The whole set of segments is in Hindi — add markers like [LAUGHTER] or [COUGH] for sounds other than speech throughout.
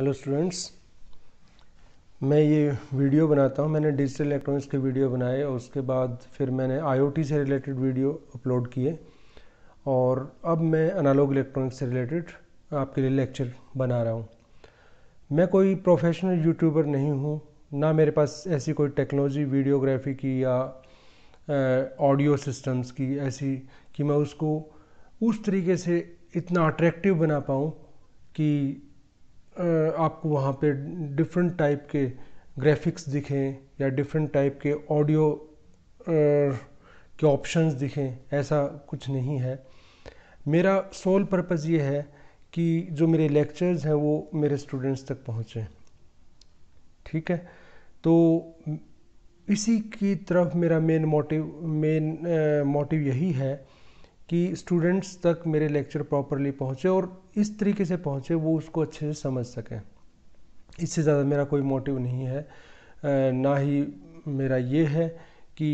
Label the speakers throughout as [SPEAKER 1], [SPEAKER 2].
[SPEAKER 1] हेलो स्टूडेंट्स मैं ये वीडियो बनाता हूँ मैंने डिजिटल इलेक्ट्रॉनिक्स के वीडियो बनाए और उसके बाद फिर मैंने आईओटी से रिलेटेड वीडियो अपलोड किए और अब मैं अनालॉग इलेक्ट्रॉनिक्स से रिलेटेड आपके लिए लेक्चर बना रहा हूँ मैं कोई प्रोफेशनल यूट्यूबर नहीं हूँ ना मेरे पास ऐसी कोई टेक्नोलॉजी वीडियोग्राफी की या ऑडियो सिस्टम्स की ऐसी कि मैं उसको उस तरीके से इतना अट्रैक्टिव बना पाऊँ कि आपको वहाँ पे डिफरेंट टाइप के ग्राफिक्स दिखें या डिफरेंट टाइप के ऑडियो के ऑप्शंस दिखें ऐसा कुछ नहीं है मेरा सोल पर्पज़ ये है कि जो मेरे लेक्चर्स हैं वो मेरे स्टूडेंट्स तक पहुँचें ठीक है तो इसी की तरफ मेरा मेन मोटिव मेन मोटिव यही है कि स्टूडेंट्स तक मेरे लेक्चर प्रॉपरली पहुँचे और इस तरीके से पहुँचे वो उसको अच्छे से समझ सकें इससे ज़्यादा मेरा कोई मोटिव नहीं है ना ही मेरा ये है कि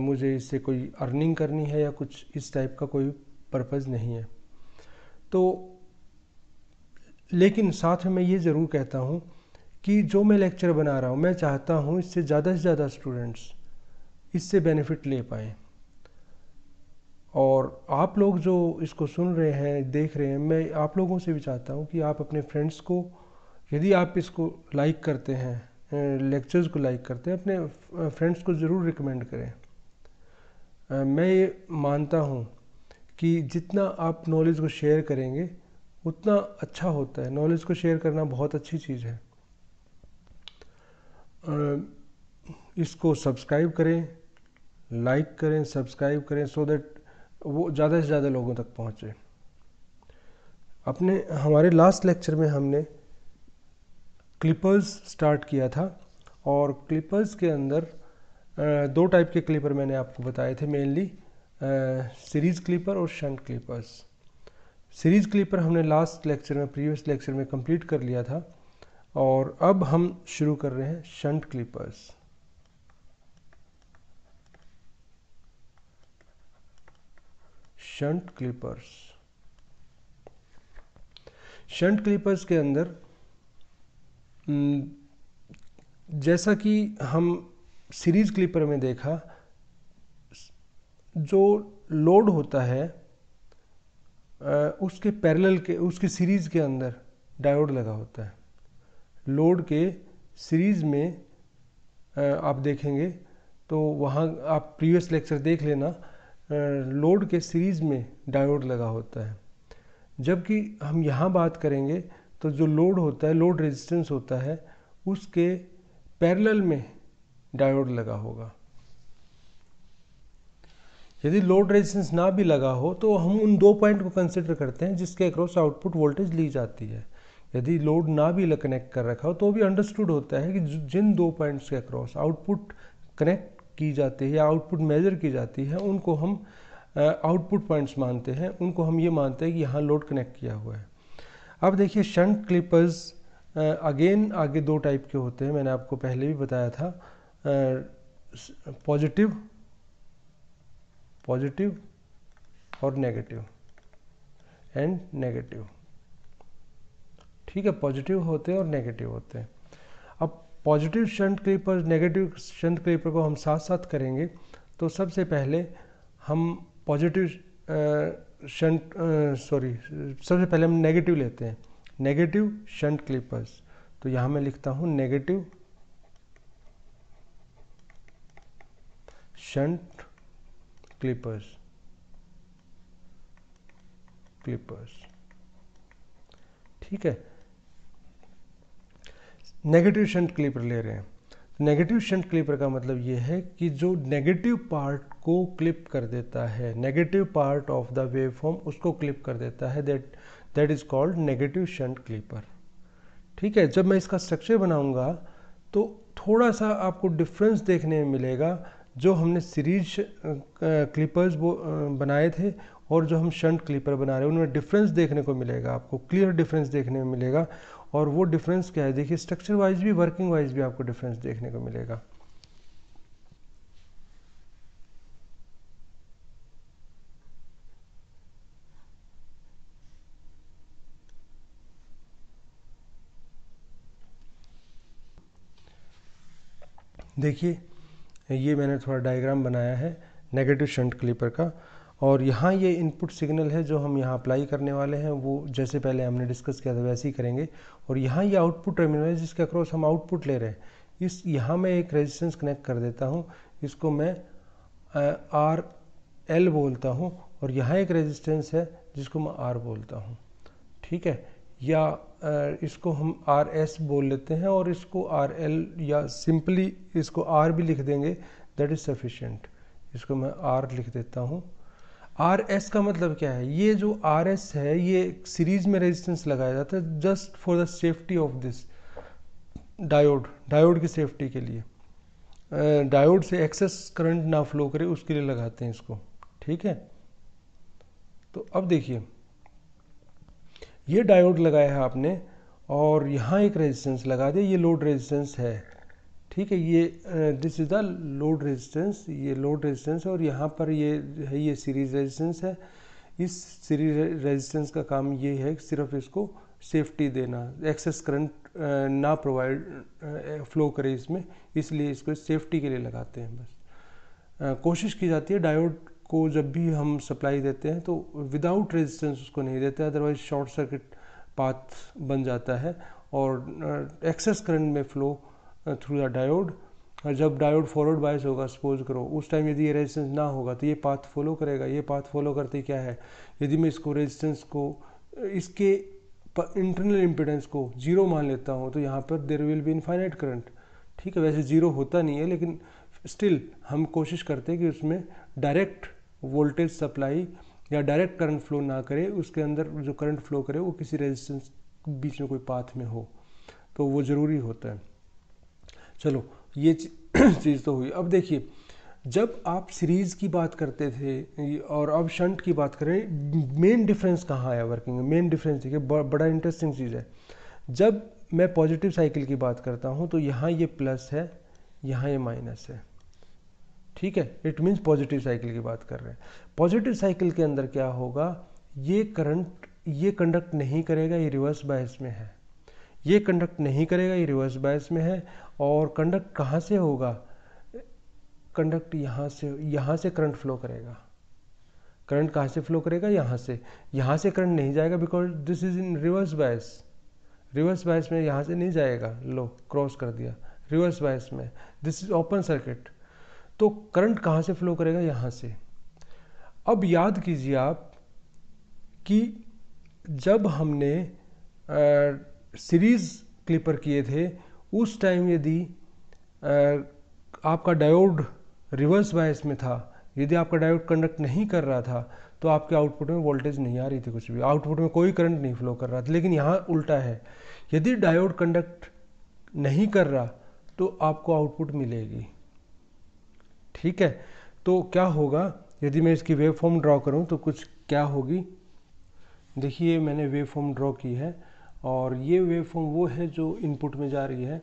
[SPEAKER 1] मुझे इससे कोई अर्निंग करनी है या कुछ इस टाइप का कोई पर्पज़ नहीं है तो लेकिन साथ में मैं ये ज़रूर कहता हूँ कि जो मैं लेक्चर बना रहा हूँ मैं चाहता हूँ इससे ज़्यादा से ज़्यादा स्टूडेंट्स इससे बेनिफिट ले पाएँ और आप लोग जो इसको सुन रहे हैं देख रहे हैं मैं आप लोगों से भी चाहता हूँ कि आप अपने फ्रेंड्स को यदि आप इसको लाइक करते हैं लेक्चर्स को लाइक करते हैं अपने फ्रेंड्स को ज़रूर रिकमेंड करें मैं ये मानता हूँ कि जितना आप नॉलेज को शेयर करेंगे उतना अच्छा होता है नॉलेज को शेयर करना बहुत अच्छी चीज़ है इसको सब्सक्राइब करें लाइक करें सब्सक्राइब करें सो दैट वो ज़्यादा से ज़्यादा लोगों तक पहुँचे अपने हमारे लास्ट लेक्चर में हमने क्लिपर्स स्टार्ट किया था और क्लिपर्स के अंदर दो टाइप के क्लिपर मैंने आपको बताए थे मेनली सीरीज़ क्लिपर और शंट क्लिपर्स सीरीज़ क्लिपर हमने लास्ट लेक्चर में प्रीवियस लेक्चर में कंप्लीट कर लिया था और अब हम शुरू कर रहे हैं shunt clippers shunt clippers shunt clippers के अंदर जैसा कि हम सीरीज क्लिपर में देखा जो लोड होता है उसके पैरेलल के उसके सीरीज़ के अंदर डायोड लगा होता है लोड के सीरीज़ में आप देखेंगे तो वहाँ आप प्रीवियस लेक्चर देख लेना लोड के सीरीज़ में डायोड लगा होता है जबकि हम यहाँ बात करेंगे तो जो लोड होता है लोड रेजिस्टेंस होता है उसके पैरेलल में डायोड लगा होगा यदि लोड रेजिस्टेंस ना भी लगा हो तो हम उन दो पॉइंट को कंसिडर करते हैं जिसके अक्रॉस आउटपुट वोल्टेज ली जाती है यदि लोड ना भी कनेक्ट कर रखा हो तो भी अंडरस्टूड होता है कि जिन दो पॉइंट्स के अक्रॉस आउटपुट कनेक्ट की जाती है या आउटपुट मेज़र की जाती है उनको हम आउटपुट पॉइंट्स मानते हैं उनको हम ये मानते हैं कि यहाँ लोड कनेक्ट किया हुआ है अब देखिए शंट क्लिपर्स अगेन आगे दो टाइप के होते हैं मैंने आपको पहले भी बताया था पॉजिटिव पॉजिटिव और नेगेटिव एंड नेगेटिव ठीक है पॉजिटिव होते हैं और नेगेटिव होते हैं positive shunt clipper negative shunt clipper को हम साथ साथ करेंगे तो सबसे पहले हम पॉजिटिव शंट सॉरी सबसे पहले हम नेगेटिव लेते हैं नेगेटिव शंट क्लिपर्स तो यहाँ मैं लिखता हूँ नेगेटिव शंट क्लिपर्स क्लिपर्स ठीक है नेगेटिव शंट क्लीपर ले रहे हैं नेगेटिव शंट क्लिपर का मतलब ये है कि जो नेगेटिव पार्ट को क्लिप कर देता है negative part of the wave form उसको क्लिप कर देता है that that is called negative shunt clipper ठीक है जब मैं इसका स्ट्रक्चर बनाऊंगा तो थोड़ा सा आपको डिफरेंस देखने में मिलेगा जो हमने सीरीज क्लिपर्स बनाए थे और जो हम शंट क्लिपर बना रहे हैं उनमें डिफरेंस देखने को मिलेगा आपको क्लियर डिफरेंस देखने में मिलेगा और वो डिफरेंस क्या है देखिए स्ट्रक्चर वाइज भी वर्किंग वाइज भी आपको डिफरेंस देखने को मिलेगा देखिए ये मैंने थोड़ा डायग्राम बनाया है नेगेटिव शंट क्लीपर का और यहाँ ये इनपुट सिग्नल है जो हम यहाँ अप्लाई करने वाले हैं वो जैसे पहले हमने डिस्कस किया था वैसे ही करेंगे और यहाँ ये आउटपुट टर्मिनल है जिसके अक्रॉस हम आउटपुट ले रहे हैं इस यहाँ मैं एक रेजिस्टेंस कनेक्ट कर देता हूँ इसको मैं आर एल बोलता हूँ और यहाँ एक रेजिस्टेंस है जिसको मैं आर बोलता हूँ ठीक है या इसको हम आर एस बोल लेते हैं और इसको आर एल या सिंपली इसको आर भी लिख देंगे दैट इज़ सफिशेंट इसको मैं आर लिख देता हूँ आर एस का मतलब क्या है ये जो आर एस है ये सीरीज में रेजिस्टेंस लगाया जाता है just for the safety of this diode diode की सेफ्टी के लिए डायोड से एक्सेस करंट ना फ्लो करे उसके लिए लगाते हैं इसको ठीक है तो अब देखिए ये डायोड लगाया है आपने और यहाँ एक रेजिस्टेंस लगा दिया ये लोड रेजिस्टेंस है ठीक है ये this is the load resistance ये लोड रेजिस्टेंस और यहाँ पर ये है ये सीरीज रेजिस्टेंस है इस सीरीज रेजिस्टेंस का काम ये है सिर्फ इसको सेफ्टी देना एक्सेस करंट ना प्रोवाइड फ्लो करे इसमें इसलिए इसको सेफ्टी के लिए लगाते हैं बस कोशिश की जाती है डायोड को जब भी हम सप्लाई देते हैं तो विदाउट रेजिस्टेंस उसको नहीं देते अदरवाइज शॉर्ट सर्किट पाथ बन जाता है और एक्सेस करंट में फ्लो थ्रू द डायोड और जब डायोड फॉरवर्ड बायस होगा सपोज करो उस टाइम यदि ये रेजिस्टेंस ना होगा तो ये पाथ फॉलो करेगा ये पाथ फॉलो करते क्या है यदि मैं इसको रेजिस्टेंस को इसके इंटरनल इम्पिडेंस को जीरो मान लेता हूँ तो यहाँ पर there will be infinite current ठीक है वैसे जीरो होता नहीं है लेकिन स्टिल हम कोशिश करते हैं कि उसमें डायरेक्ट वोल्टेज सप्लाई या डायरेक्ट करंट फ्लो ना करे उसके अंदर जो करंट फ्लो करे वो किसी रेजिस्टेंस बीच में कोई पाथ में हो तो वो ज़रूरी होता है चलो ये [CLEARS THROAT] चीज़ तो हुई अब देखिए जब आप सीरीज़ की बात करते थे और अब शंट की बात करें मेन डिफरेंस कहाँ आया वर्किंग में मेन डिफरेंस देखिए बड़ा इंटरेस्टिंग चीज़ है जब मैं पॉजिटिव साइकिल की बात करता हूँ तो यहाँ ये प्लस है यहाँ ये माइनस है ठीक है इट मीन्स पॉजिटिव साइकिल की बात कर रहे हैं पॉजिटिव साइकिल के अंदर क्या होगा ये करंट ये कंडक्ट नहीं करेगा ये रिवर्स बायस में है ये कंडक्ट नहीं करेगा ये रिवर्स बायस में है और कंडक्ट कहाँ से होगा कंडक्ट यहाँ से यहाँ से करंट फ्लो करेगा करंट कहाँ से फ्लो करेगा यहाँ से यहाँ से करंट नहीं जाएगा because this is in reverse bias reverse bias में यहाँ से नहीं जाएगा लो क्रॉस कर दिया रिवर्स बायस में दिस इज ओपन सर्किट तो करंट कहाँ से फ्लो करेगा यहाँ से अब याद कीजिए आप कि जब हमने सीरीज़ क्लिपर किए थे उस टाइम यदि आपका डायोड रिवर्स बायस में था यदि आपका डायोड कंडक्ट नहीं कर रहा था तो आपके आउटपुट में वोल्टेज नहीं आ रही थी कुछ भी आउटपुट में कोई करंट नहीं फ्लो कर रहा था लेकिन यहाँ उल्टा है यदि डायोड कंडक्ट नहीं कर रहा तो आपको आउटपुट मिलेगी ठीक है तो क्या होगा यदि मैं इसकी वेव फॉर्म ड्रॉ करूँ तो कुछ क्या होगी देखिए मैंने वेव फॉर्म ड्रॉ की है और ये वेव फॉर्म वो है जो इनपुट में जा रही है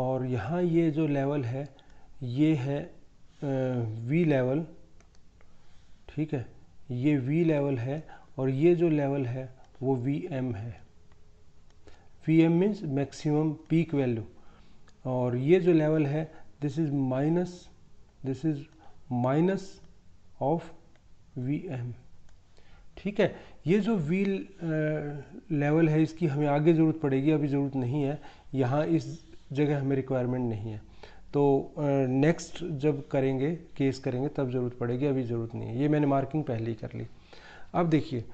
[SPEAKER 1] और यहाँ ये जो लेवल है ये है वी लेवल ठीक है ये वी लेवल है और ये जो लेवल है वो वी एम है V M means maximum peak value और ये जो लेवल है this is minus this is minus of V M ठीक है ये जो व्हील लेवल है इसकी हमें आगे ज़रूरत पड़ेगी अभी ज़रूरत नहीं है यहाँ इस जगह हमें रिक्वायरमेंट नहीं है तो नेक्स्ट जब करेंगे केस करेंगे तब ज़रूरत पड़ेगी अभी ज़रूरत नहीं है ये मैंने मार्किंग पहले ही कर ली अब देखिए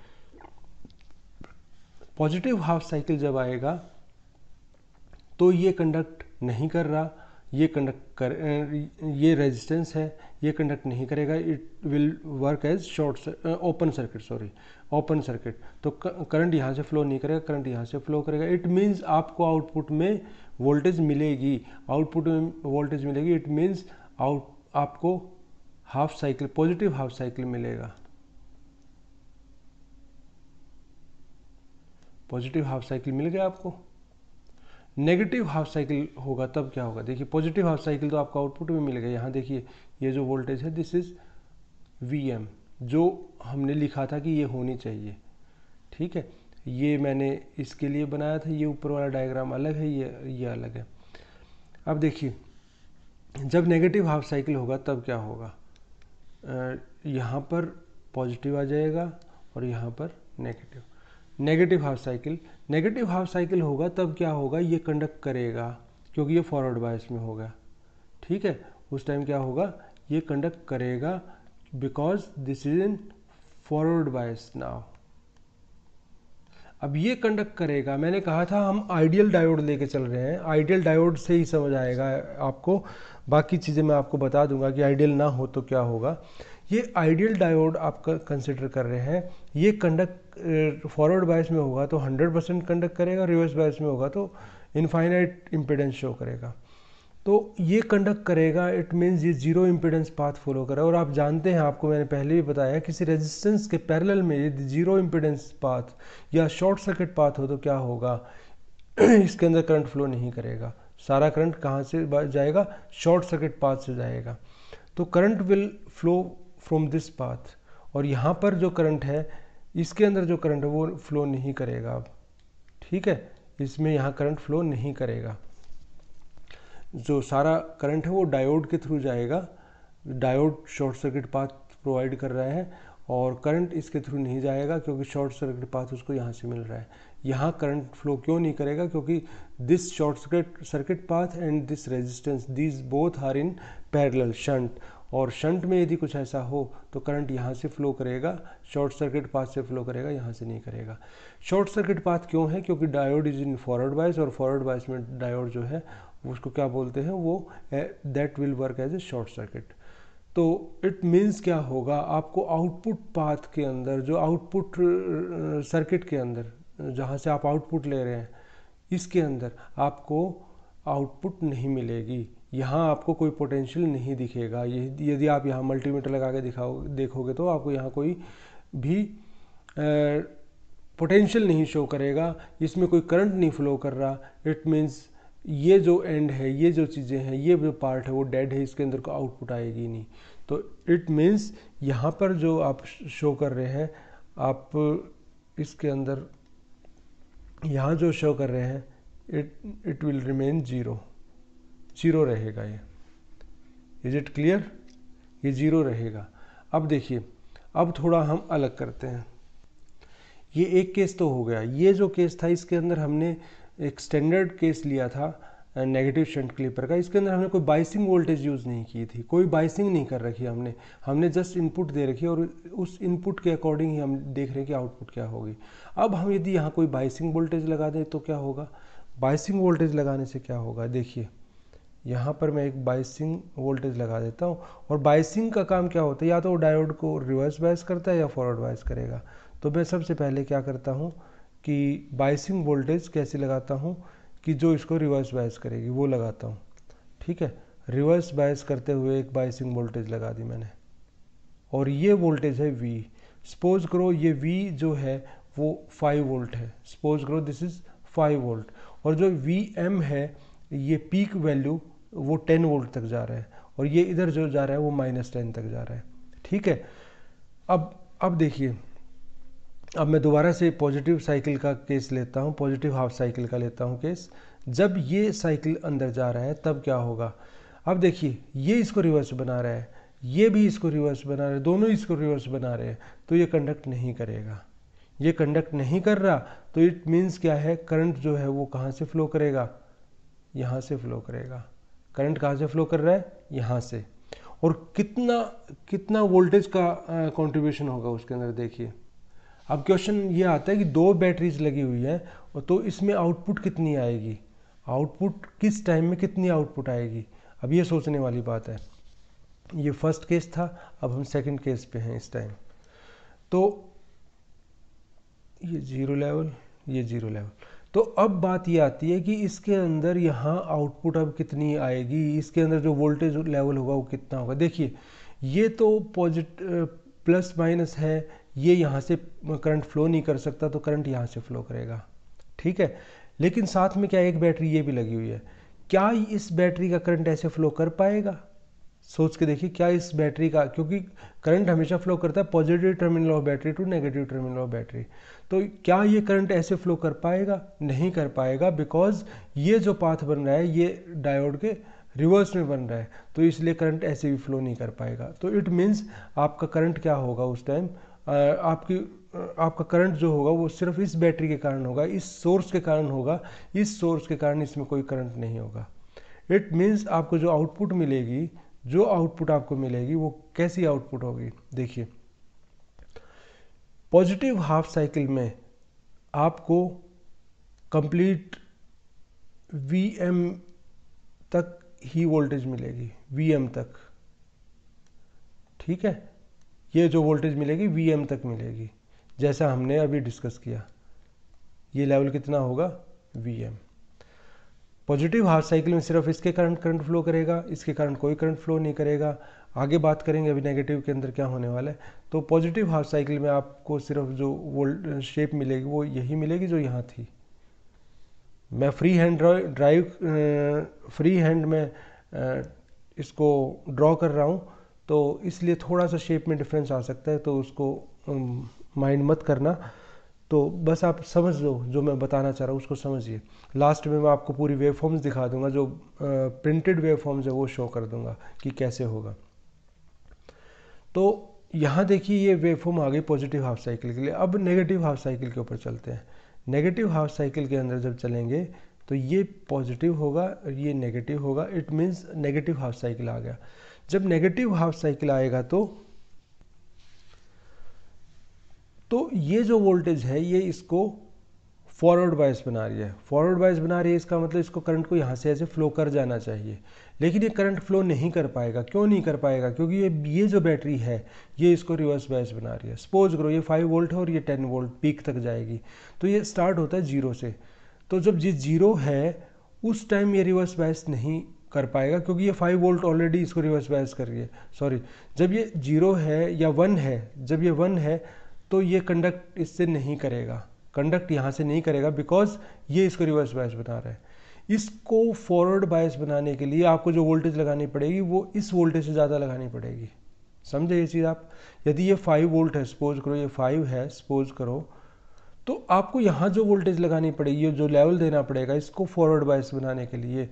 [SPEAKER 1] पॉजिटिव हाफ साइकिल जब आएगा तो ये कंडक्ट नहीं कर रहा ये कंडक्ट कर ये रेजिस्टेंस है ये कंडक्ट नहीं करेगा it will work as short open circuit sorry open circuit तो करंट यहाँ से फ्लो नहीं करेगा करंट यहाँ से फ्लो करेगा इट मीन्स आपको आउटपुट में वोल्टेज मिलेगी आउटपुट में वोल्टेज मिलेगी इट मीन्स आउट आपको half cycle positive half cycle मिलेगा पॉजिटिव हाफ साइकिल मिल गया आपको नेगेटिव हाफ साइकिल होगा तब क्या होगा देखिए पॉजिटिव हाफ साइकिल तो आपको आउटपुट में मिल गया यहाँ देखिए ये जो वोल्टेज है दिस इज़ वी एम जो हमने लिखा था कि ये होनी चाहिए ठीक है ये मैंने इसके लिए बनाया था ये ऊपर वाला डायग्राम अलग है ये ये अलग है अब देखिए जब नेगेटिव हाफ साइकिल होगा तब क्या होगा यहाँ पर पॉजिटिव आ जाएगा और यहाँ पर negative negative half cycle negative half cycle होगा तब क्या होगा ये कंडक्ट करेगा क्योंकि ये फॉरवर्ड बायस में होगा ठीक है उस टाइम क्या होगा ये कंडक्ट करेगा because this is in forward bias now अब ये कंडक्ट करेगा मैंने कहा था हम आइडियल डायोड लेके चल रहे हैं आइडियल डायोड से ही समझ आएगा आपको बाकी चीज़ें मैं आपको बता दूंगा कि आइडियल ना हो तो क्या होगा ये आइडियल डायोड आप कंसिडर कर रहे हैं ये कंडक्ट फॉरवर्ड बायस में होगा तो 100 परसेंट कंडक्ट करेगा रिवर्स बायस में होगा तो इनफाइनाइट इम्पिडेंस शो करेगा तो ये कंडक्ट करेगा इट मीन्स ये जीरो इम्पिडेंस पाथ फॉलो करा और आप जानते हैं आपको मैंने पहले भी बताया किसी रेजिस्टेंस के पैरेलल में यदि जीरो इम्पिडेंस पाथ या शॉर्ट सर्किट पाथ हो तो क्या होगा [CLEARS THROAT] इसके अंदर करंट फ्लो नहीं करेगा सारा करंट कहाँ से जाएगा शॉर्ट सर्किट पाथ से जाएगा तो current will flow from this path और यहाँ पर जो करंट है इसके अंदर जो करंट है वो फ्लो नहीं करेगा अब ठीक है इसमें यहाँ करंट फ्लो नहीं करेगा जो सारा करंट है वो डायोड के थ्रू जाएगा diode short circuit path provide कर रहा है और करंट इसके थ्रू नहीं जाएगा क्योंकि शॉर्ट सर्किट पाथ उसको यहाँ से मिल रहा है यहाँ करंट फ्लो क्यों नहीं करेगा क्योंकि this short circuit circuit path and this resistance this both are in parallel shunt और शंट में यदि कुछ ऐसा हो तो करंट यहाँ से फ्लो करेगा शॉर्ट सर्किट पाथ से फ्लो करेगा यहाँ से नहीं करेगा शॉर्ट सर्किट पाथ क्यों है क्योंकि डायोड इज इन फॉरवर्ड बाइस और फॉरवर्ड बाइस में डायोड जो है उसको क्या बोलते हैं वो that will work as a short circuit तो इट मीन्स क्या होगा आपको आउटपुट पाथ के अंदर जो आउटपुट सर्किट के अंदर जहाँ से आप आउटपुट ले रहे हैं इसके अंदर आपको आउटपुट नहीं मिलेगी यहाँ आपको कोई पोटेंशियल नहीं दिखेगा यदि आप यहाँ मल्टीमीटर लगा के दिखाओ देखोगे तो आपको यहाँ कोई भी पोटेंशियल नहीं शो करेगा इसमें कोई करंट नहीं फ्लो कर रहा इट मीन्स ये जो एंड है ये जो चीज़ें हैं ये जो पार्ट है वो डेड है इसके अंदर को आउटपुट आएगी नहीं तो इट मीन्स यहाँ पर जो आप शो कर रहे हैं आप इसके अंदर यहाँ जो शो कर रहे हैं it it will remain zero zero रहेगा ये इज़ इट क्लियर ये ज़ीरो रहेगा अब देखिए अब थोड़ा हम अलग करते हैं ये एक केस तो हो गया ये जो केस था इसके अंदर हमने एक स्टैंडर्ड केस लिया था नेगेटिव शंट क्लिपर का इसके अंदर हमने कोई बाइसिंग वोल्टेज यूज़ नहीं की थी कोई बाइसिंग नहीं कर रखी हमने हमने जस्ट इनपुट दे रखी और उस इनपुट के अकॉर्डिंग ही हम देख रहे हैं कि आउटपुट क्या होगी अब हम यदि यहाँ कोई बाइसिंग वोल्टेज लगा दें तो क्या होगा बाइसिंग वोल्टेज लगाने से क्या होगा देखिए यहाँ पर मैं एक बाइसिंग वोल्टेज लगा देता हूँ और बाइसिंग का काम क्या होता है या तो डायोड को रिवर्स बाइस करता है या फॉरवर्ड बाइस करेगा तो मैं सबसे पहले क्या करता हूँ कि बायसिंग वोल्टेज कैसे लगाता हूँ कि जो इसको रिवर्स बायस करेगी वो लगाता हूँ ठीक है रिवर्स बायस करते हुए एक बायसिंग वोल्टेज लगा दी मैंने और ये वोल्टेज है वी सपोज करो ये वी जो है वो 5 वोल्ट है सपोज करो दिस इज़ 5 वोल्ट और जो वी एम है ये पीक वैल्यू वो 10 वोल्ट तक जा रहा है और ये इधर जो जा रहा है वो माइनस टेन तक जा रहा है ठीक है अब अब देखिए अब मैं दोबारा से पॉजिटिव साइकिल का केस लेता हूँ पॉजिटिव हाफ साइकिल का लेता हूँ केस जब ये साइकिल अंदर जा रहा है तब क्या होगा अब देखिए ये इसको रिवर्स बना रहा है ये भी इसको रिवर्स बना रहे दोनों इसको रिवर्स बना रहे हैं तो ये कंडक्ट नहीं करेगा ये कंडक्ट नहीं कर रहा तो इट मीन्स क्या है करंट जो है वो कहाँ से फ्लो करेगा यहाँ से फ्लो करेगा करंट कहाँ से फ्लो कर रहा है यहाँ से और कितना कितना वोल्टेज का कंट्रीब्यूशन होगा उसके अंदर देखिए अब क्वेश्चन ये आता है कि दो बैटरीज लगी हुई है तो इसमें आउटपुट कितनी आएगी आउटपुट किस टाइम में कितनी आउटपुट आएगी अब ये सोचने वाली बात है ये फर्स्ट केस था अब हम सेकंड केस पे हैं इस टाइम तो ये जीरो लेवल ये जीरो लेवल तो अब बात ये आती है कि इसके अंदर यहाँ आउटपुट अब कितनी आएगी इसके अंदर जो वोल्टेज लेवल होगा वो कितना होगा देखिए ये तो पॉजिट प्लस माइनस है ये यहाँ से करंट फ्लो नहीं कर सकता तो करंट यहाँ से फ्लो करेगा ठीक है लेकिन साथ में क्या एक बैटरी ये भी लगी हुई है क्या इस बैटरी का करंट ऐसे फ्लो कर पाएगा सोच के देखिए क्या इस बैटरी का क्योंकि करंट हमेशा फ्लो करता है positive terminal of battery to negative terminal of battery तो क्या ये करंट ऐसे फ्लो कर पाएगा नहीं कर पाएगा बिकॉज ये जो पाथ बन रहा है ये डायोड के रिवर्स में बन रहा है तो इसलिए करंट ऐसे भी फ्लो नहीं कर पाएगा तो इट मीन्स आपका करंट क्या होगा उस टाइम आपकी आपका करंट जो होगा वो सिर्फ इस बैटरी के कारण होगा इस सोर्स के कारण होगा इस सोर्स के कारण इसमें कोई करंट नहीं होगा इट मीन्स आपको जो आउटपुट मिलेगी जो आउटपुट आपको मिलेगी वो कैसी आउटपुट होगी देखिए पॉजिटिव हाफ साइकिल में आपको कंप्लीट वी एम तक ही वोल्टेज मिलेगी एम तक ठीक है ये जो वोल्टेज मिलेगी एम तक मिलेगी जैसा हमने अभी डिस्कस किया ये लेवल कितना होगा एम पॉजिटिव हाफ साइकिल में सिर्फ इसके कारण करंट फ्लो करेगा इसके कारण कोई करंट फ्लो नहीं करेगा आगे बात करेंगे अभी नेगेटिव के अंदर क्या होने वाला है तो पॉजिटिव हाफ साइकिल में आपको सिर्फ जो वोल्ट शेप मिलेगी वो यही मिलेगी जो यहाँ थी मैं free hand drive free hand में इसको ड्रॉ कर रहा हूँ तो इसलिए थोड़ा सा शेप में डिफरेंस आ सकता है तो उसको माइंड मत करना तो बस आप समझ लो जो मैं बताना चाह रहा हूँ उसको समझिए लास्ट में मैं आपको पूरी वेव फॉर्म्स दिखा दूंगा जो प्रिंटेड वेव फॉर्म्स है वो शो कर दूंगा कि कैसे होगा तो यहाँ देखिए ये वेव फॉर्म आ गई पॉजिटिव हाफ साइकिल के लिए अब नेगेटिव हाफ साइकिल के ऊपर चलते हैं नेगेटिव हाफ साइकिल के अंदर जब चलेंगे तो ये पॉजिटिव होगा और ये नेगेटिव होगा it means negative half cycle आ गया जब नेगेटिव हाफ साइकिल आएगा तो तो ये जो वोल्टेज है ये इसको फॉरवर्ड बायस बना रही है फॉरवर्ड बायस बना रही है इसका मतलब इसको करंट को यहाँ से ऐसे फ्लो कर जाना चाहिए लेकिन ये करंट फ्लो नहीं कर पाएगा क्यों नहीं कर पाएगा क्योंकि ये ये जो बैटरी है ये इसको रिवर्स बायस बना रही है सपोज करो ये 5 वोल्ट है और ये 10 वोल्ट पीक तक जाएगी तो ये स्टार्ट होता है जीरो से तो जब ये जीरो है उस टाइम ये रिवर्स बायस नहीं कर पाएगा क्योंकि ये फाइव वोल्ट ऑलरेडी इसको रिवर्स बायस कर रही है सॉरी जब ये जीरो है या वन है जब ये वन है तो ये कंडक्ट इससे नहीं करेगा कंडक्ट यहाँ से नहीं करेगा बिकॉज ये इसको रिवर्स बायस बना रहा है इसको फॉरवर्ड बायस बनाने के लिए आपको जो वोल्टेज लगानी पड़ेगी वो इस वोल्टेज से ज़्यादा लगानी पड़ेगी समझे ये चीज़ आप यदि ये फाइव वोल्ट है सपोज करो ये फाइव है सपोज करो तो आपको यहाँ जो वोल्टेज लगानी पड़ेगी जो लेवल देना पड़ेगा इसको फॉरवर्ड बायस बनाने के लिए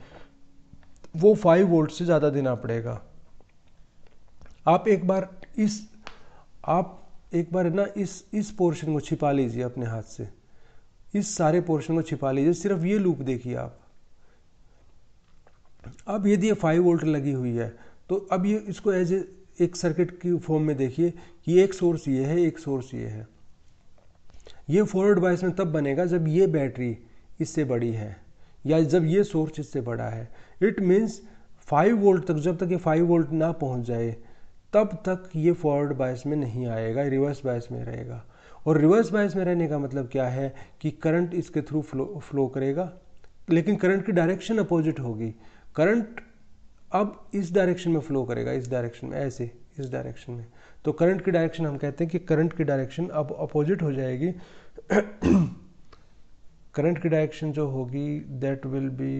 [SPEAKER 1] वो फाइव वोल्ट से ज़्यादा देना पड़ेगा आप एक बार इस आप एक बार ना इस इस पोर्शन को छिपा लीजिए अपने हाथ से इस सारे पोर्शन को छिपा लीजिए सिर्फ ये लूप देखिए आप अब यदि ये फाइव वोल्ट लगी हुई है तो अब ये इसको एज ए एक सर्किट की फॉर्म में देखिए कि एक सोर्स ये है एक सोर्स ये है ये फॉरवर्ड बायस में तब बनेगा जब ये बैटरी इससे बड़ी है या जब ये सोर्स इससे बड़ा है इट मीन्स 5 वोल्ट तक जब तक ये 5 वोल्ट ना पहुंच जाए तब तक ये फॉरवर्ड बायस में नहीं आएगा रिवर्स बायस में रहेगा और रिवर्स बायस में रहने का मतलब क्या है कि करंट इसके थ्रू फ्लो फ्लो करेगा लेकिन करंट की डायरेक्शन अपोजिट होगी करंट अब इस डायरेक्शन में फ्लो करेगा इस डायरेक्शन में ऐसे इस डायरेक्शन में तो करंट की डायरेक्शन हम कहते हैं कि करंट की डायरेक्शन अब अपोजिट हो जाएगी करंट [COUGHS] की डायरेक्शन जो होगी दैट विल बी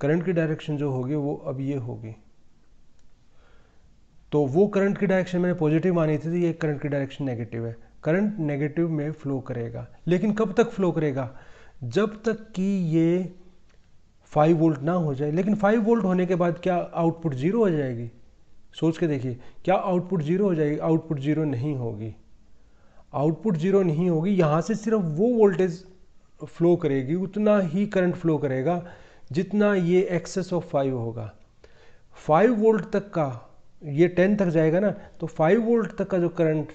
[SPEAKER 1] करंट की डायरेक्शन जो होगी वो अब ये होगी तो वो करंट की डायरेक्शन मैंने पॉजिटिव मानी थी तो ये करंट की डायरेक्शन नेगेटिव है करंट नेगेटिव में फ्लो करेगा लेकिन कब तक फ्लो करेगा जब तक कि ये 5 वोल्ट ना हो जाए लेकिन 5 वोल्ट होने के बाद क्या आउटपुट ज़ीरो हो जाएगी सोच के देखिए क्या आउटपुट ज़ीरो हो जाएगी आउटपुट ज़ीरो नहीं होगी आउटपुट ज़ीरो नहीं होगी यहाँ से सिर्फ वो वोल्टेज फ्लो करेगी उतना ही करंट फ्लो करेगा जितना ये एक्सेस ऑफ फाइव होगा फाइव वोल्ट तक का ये टेन तक जाएगा ना तो फाइव वोल्ट तक का जो करंट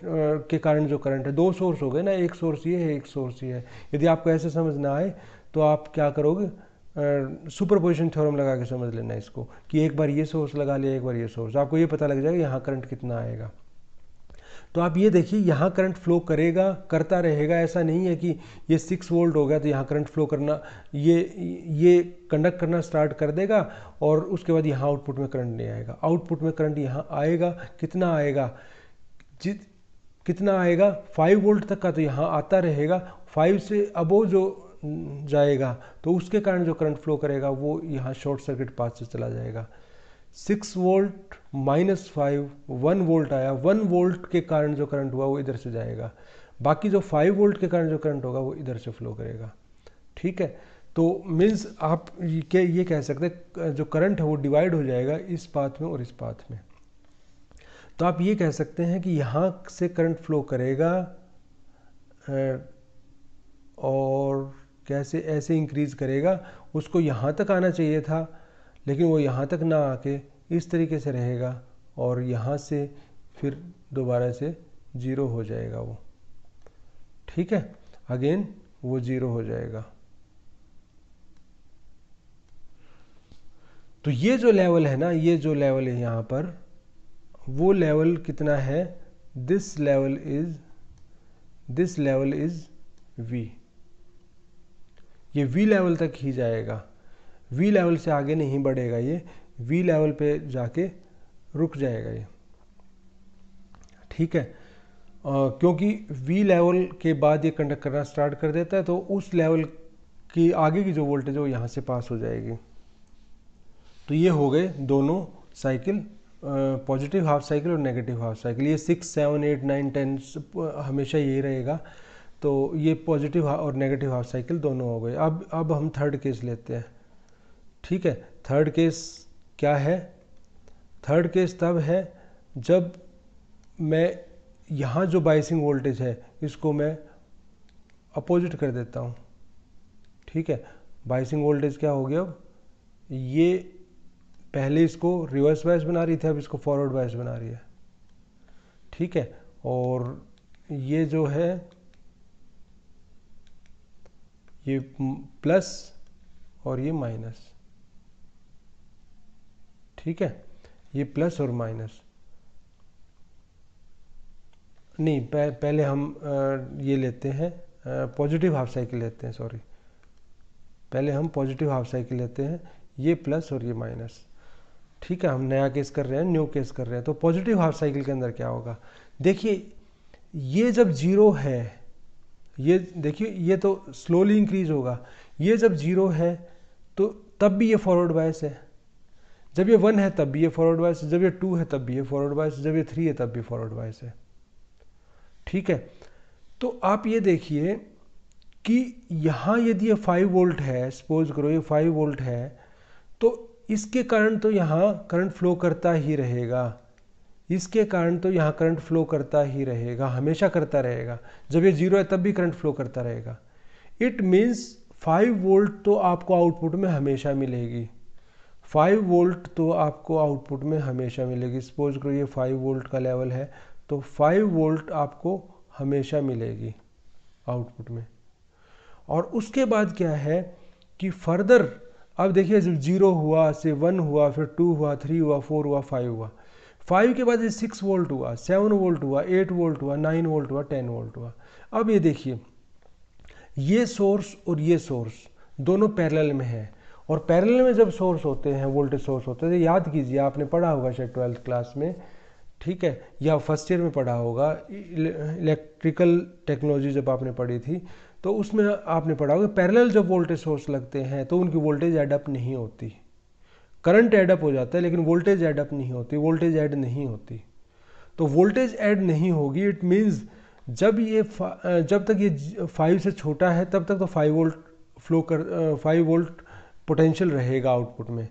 [SPEAKER 1] के कारण जो करंट है दो सोर्स हो गए ना एक सोर्स ये है एक सोर्स ये है यदि आपको ऐसे समझ ना आए तो आप क्या करोगे सुपर पोजिशन थ्योरम लगा के समझ लेना इसको कि एक बार ये सोर्स लगा लिया एक बार ये सोर्स आपको ये पता लग जाएगा यहाँ करंट कितना आएगा तो आप ये देखिए यहाँ करंट फ्लो करेगा करता रहेगा ऐसा नहीं है कि ये सिक्स वोल्ट हो गया तो यहाँ करंट फ्लो करना ये ये कंडक्ट करना स्टार्ट कर देगा और उसके बाद यहाँ आउटपुट में करंट नहीं आएगा आउटपुट में करंट यहाँ आएगा कितना आएगा जित कितना आएगा फाइव वोल्ट तक का तो यहाँ आता रहेगा फाइव से अबो जो जाएगा तो उसके कारण जो करंट फ्लो करेगा वो यहाँ शॉर्ट सर्किट पाथ से चला जाएगा six volt minus five one volt आया वन वोल्ट के कारण जो करंट हुआ वो इधर से जाएगा बाकी जो फाइव वोल्ट के कारण जो करंट होगा वो इधर से फ्लो करेगा ठीक है तो मीन्स आप ये ये कह सकते हैं जो करंट है वो डिवाइड हो जाएगा इस पाथ में और इस पाथ में तो आप ये कह सकते हैं कि यहाँ से करंट फ्लो करेगा और कैसे ऐसे इंक्रीज करेगा उसको यहाँ तक आना चाहिए था लेकिन वो यहाँ तक ना आके इस तरीके से रहेगा और यहाँ से फिर दोबारा से ज़ीरो हो जाएगा वो ठीक है अगेन वो ज़ीरो हो जाएगा तो ये जो लेवल है ना ये जो लेवल है यहाँ पर वो लेवल कितना है this level is this level is V ये वी लेवल तक ही जाएगा वी लेवल से आगे नहीं बढ़ेगा ये वी लेवल पे जाके रुक जाएगा ये ठीक है आ, क्योंकि वी लेवल के बाद ये कंडक्ट करना स्टार्ट कर देता है तो उस लेवल की आगे की जो वोल्टेज है वो यहाँ से पास हो जाएगी तो ये हो गए दोनों साइकिल पॉजिटिव हाफ साइकिल और नेगेटिव हाफ साइकिल ये six seven eight nine ten हमेशा यही रहेगा तो ये पॉजिटिव और नेगेटिव हाफ साइकिल दोनों हो गए अब अब हम थर्ड केस लेते हैं ठीक है थर्ड केस क्या है थर्ड केस तब है जब मैं यहाँ जो बाइसिंग वोल्टेज है इसको मैं अपोजिट कर देता हूँ ठीक है बाइसिंग वोल्टेज क्या हो गया अब ये पहले इसको रिवर्स बाइस बना रही थी अब इसको फॉरवर्ड बाइस बना रही है ठीक है और ये जो है ये प्लस और ये माइनस ठीक है ये प्लस और माइनस नहीं पह, पहले हम ये लेते हैं पॉजिटिव हाफ साइकिल लेते हैं सॉरी पहले हम पॉजिटिव हाफ साइकिल लेते हैं ये प्लस और ये माइनस ठीक है हम नया केस कर रहे हैं न्यू केस कर रहे हैं तो पॉजिटिव हाफ साइकिल के अंदर क्या होगा देखिए ये जब जीरो है ये देखिए ये तो स्लोली इंक्रीज होगा ये जब जीरो है तो तब भी ये फॉरवर्ड बायस है जब ये वन है तब भी ये फॉरवर्ड वाइस जब ये टू है तब भी ये फॉरवर्ड वाइस जब ये थ्री है तब भी फॉरवर्ड वाइस है ठीक है तो आप ये देखिए कि यहाँ यदि ये फाइव वोल्ट है सपोज करो ये फाइव वोल्ट है तो इसके कारण तो यहाँ करंट फ्लो करता ही रहेगा इसके कारण तो यहाँ करंट फ्लो करता ही रहेगा हमेशा करता रहेगा जब ये जीरो है तब भी करंट फ्लो करता रहेगा इट मीन्स फाइव वोल्ट तो आपको आउटपुट में हमेशा मिलेगी फाइव वोल्ट तो आपको आउटपुट में हमेशा मिलेगी सपोज करो ये फाइव वोल्ट का लेवल है तो फाइव वोल्ट आपको हमेशा मिलेगी आउटपुट में और उसके बाद क्या है कि फर्दर अब देखिए जब जीरो हुआ से वन हुआ फिर टू हुआ थ्री हुआ फोर हुआ फाइव हुआ फाइव के बाद ये सिक्स वोल्ट हुआ सेवन वोल्ट हुआ एट वोल्ट हुआ नाइन वोल्ट हुआ टेन वोल्ट हुआ अब ये देखिए ये सोर्स और ये सोर्स दोनों पैरेलल में है और पैरेलल में जब सोर्स होते हैं वोल्टेज सोर्स होते हैं तो याद कीजिए आपने पढ़ा होगा शायद ट्वेल्थ क्लास में ठीक है या फर्स्ट ईयर में पढ़ा होगा इलेक्ट्रिकल टेक्नोलॉजी जब आपने पढ़ी थी तो उसमें आपने पढ़ा होगा पैरेलल जब वोल्टेज सोर्स लगते हैं तो उनकी वोल्टेज एडअप नहीं होती करंट एडअप हो जाता है लेकिन वोल्टेज एडअप नहीं होती वोल्टेज ऐड नहीं होती तो वोल्टेज ऐड नहीं होगी इट मीन्स जब ये जब तक ये फाइव से छोटा है तब तक तो फाइव वोल्ट फ्लो कर फाइव वोल्ट पोटेंशियल रहेगा आउटपुट में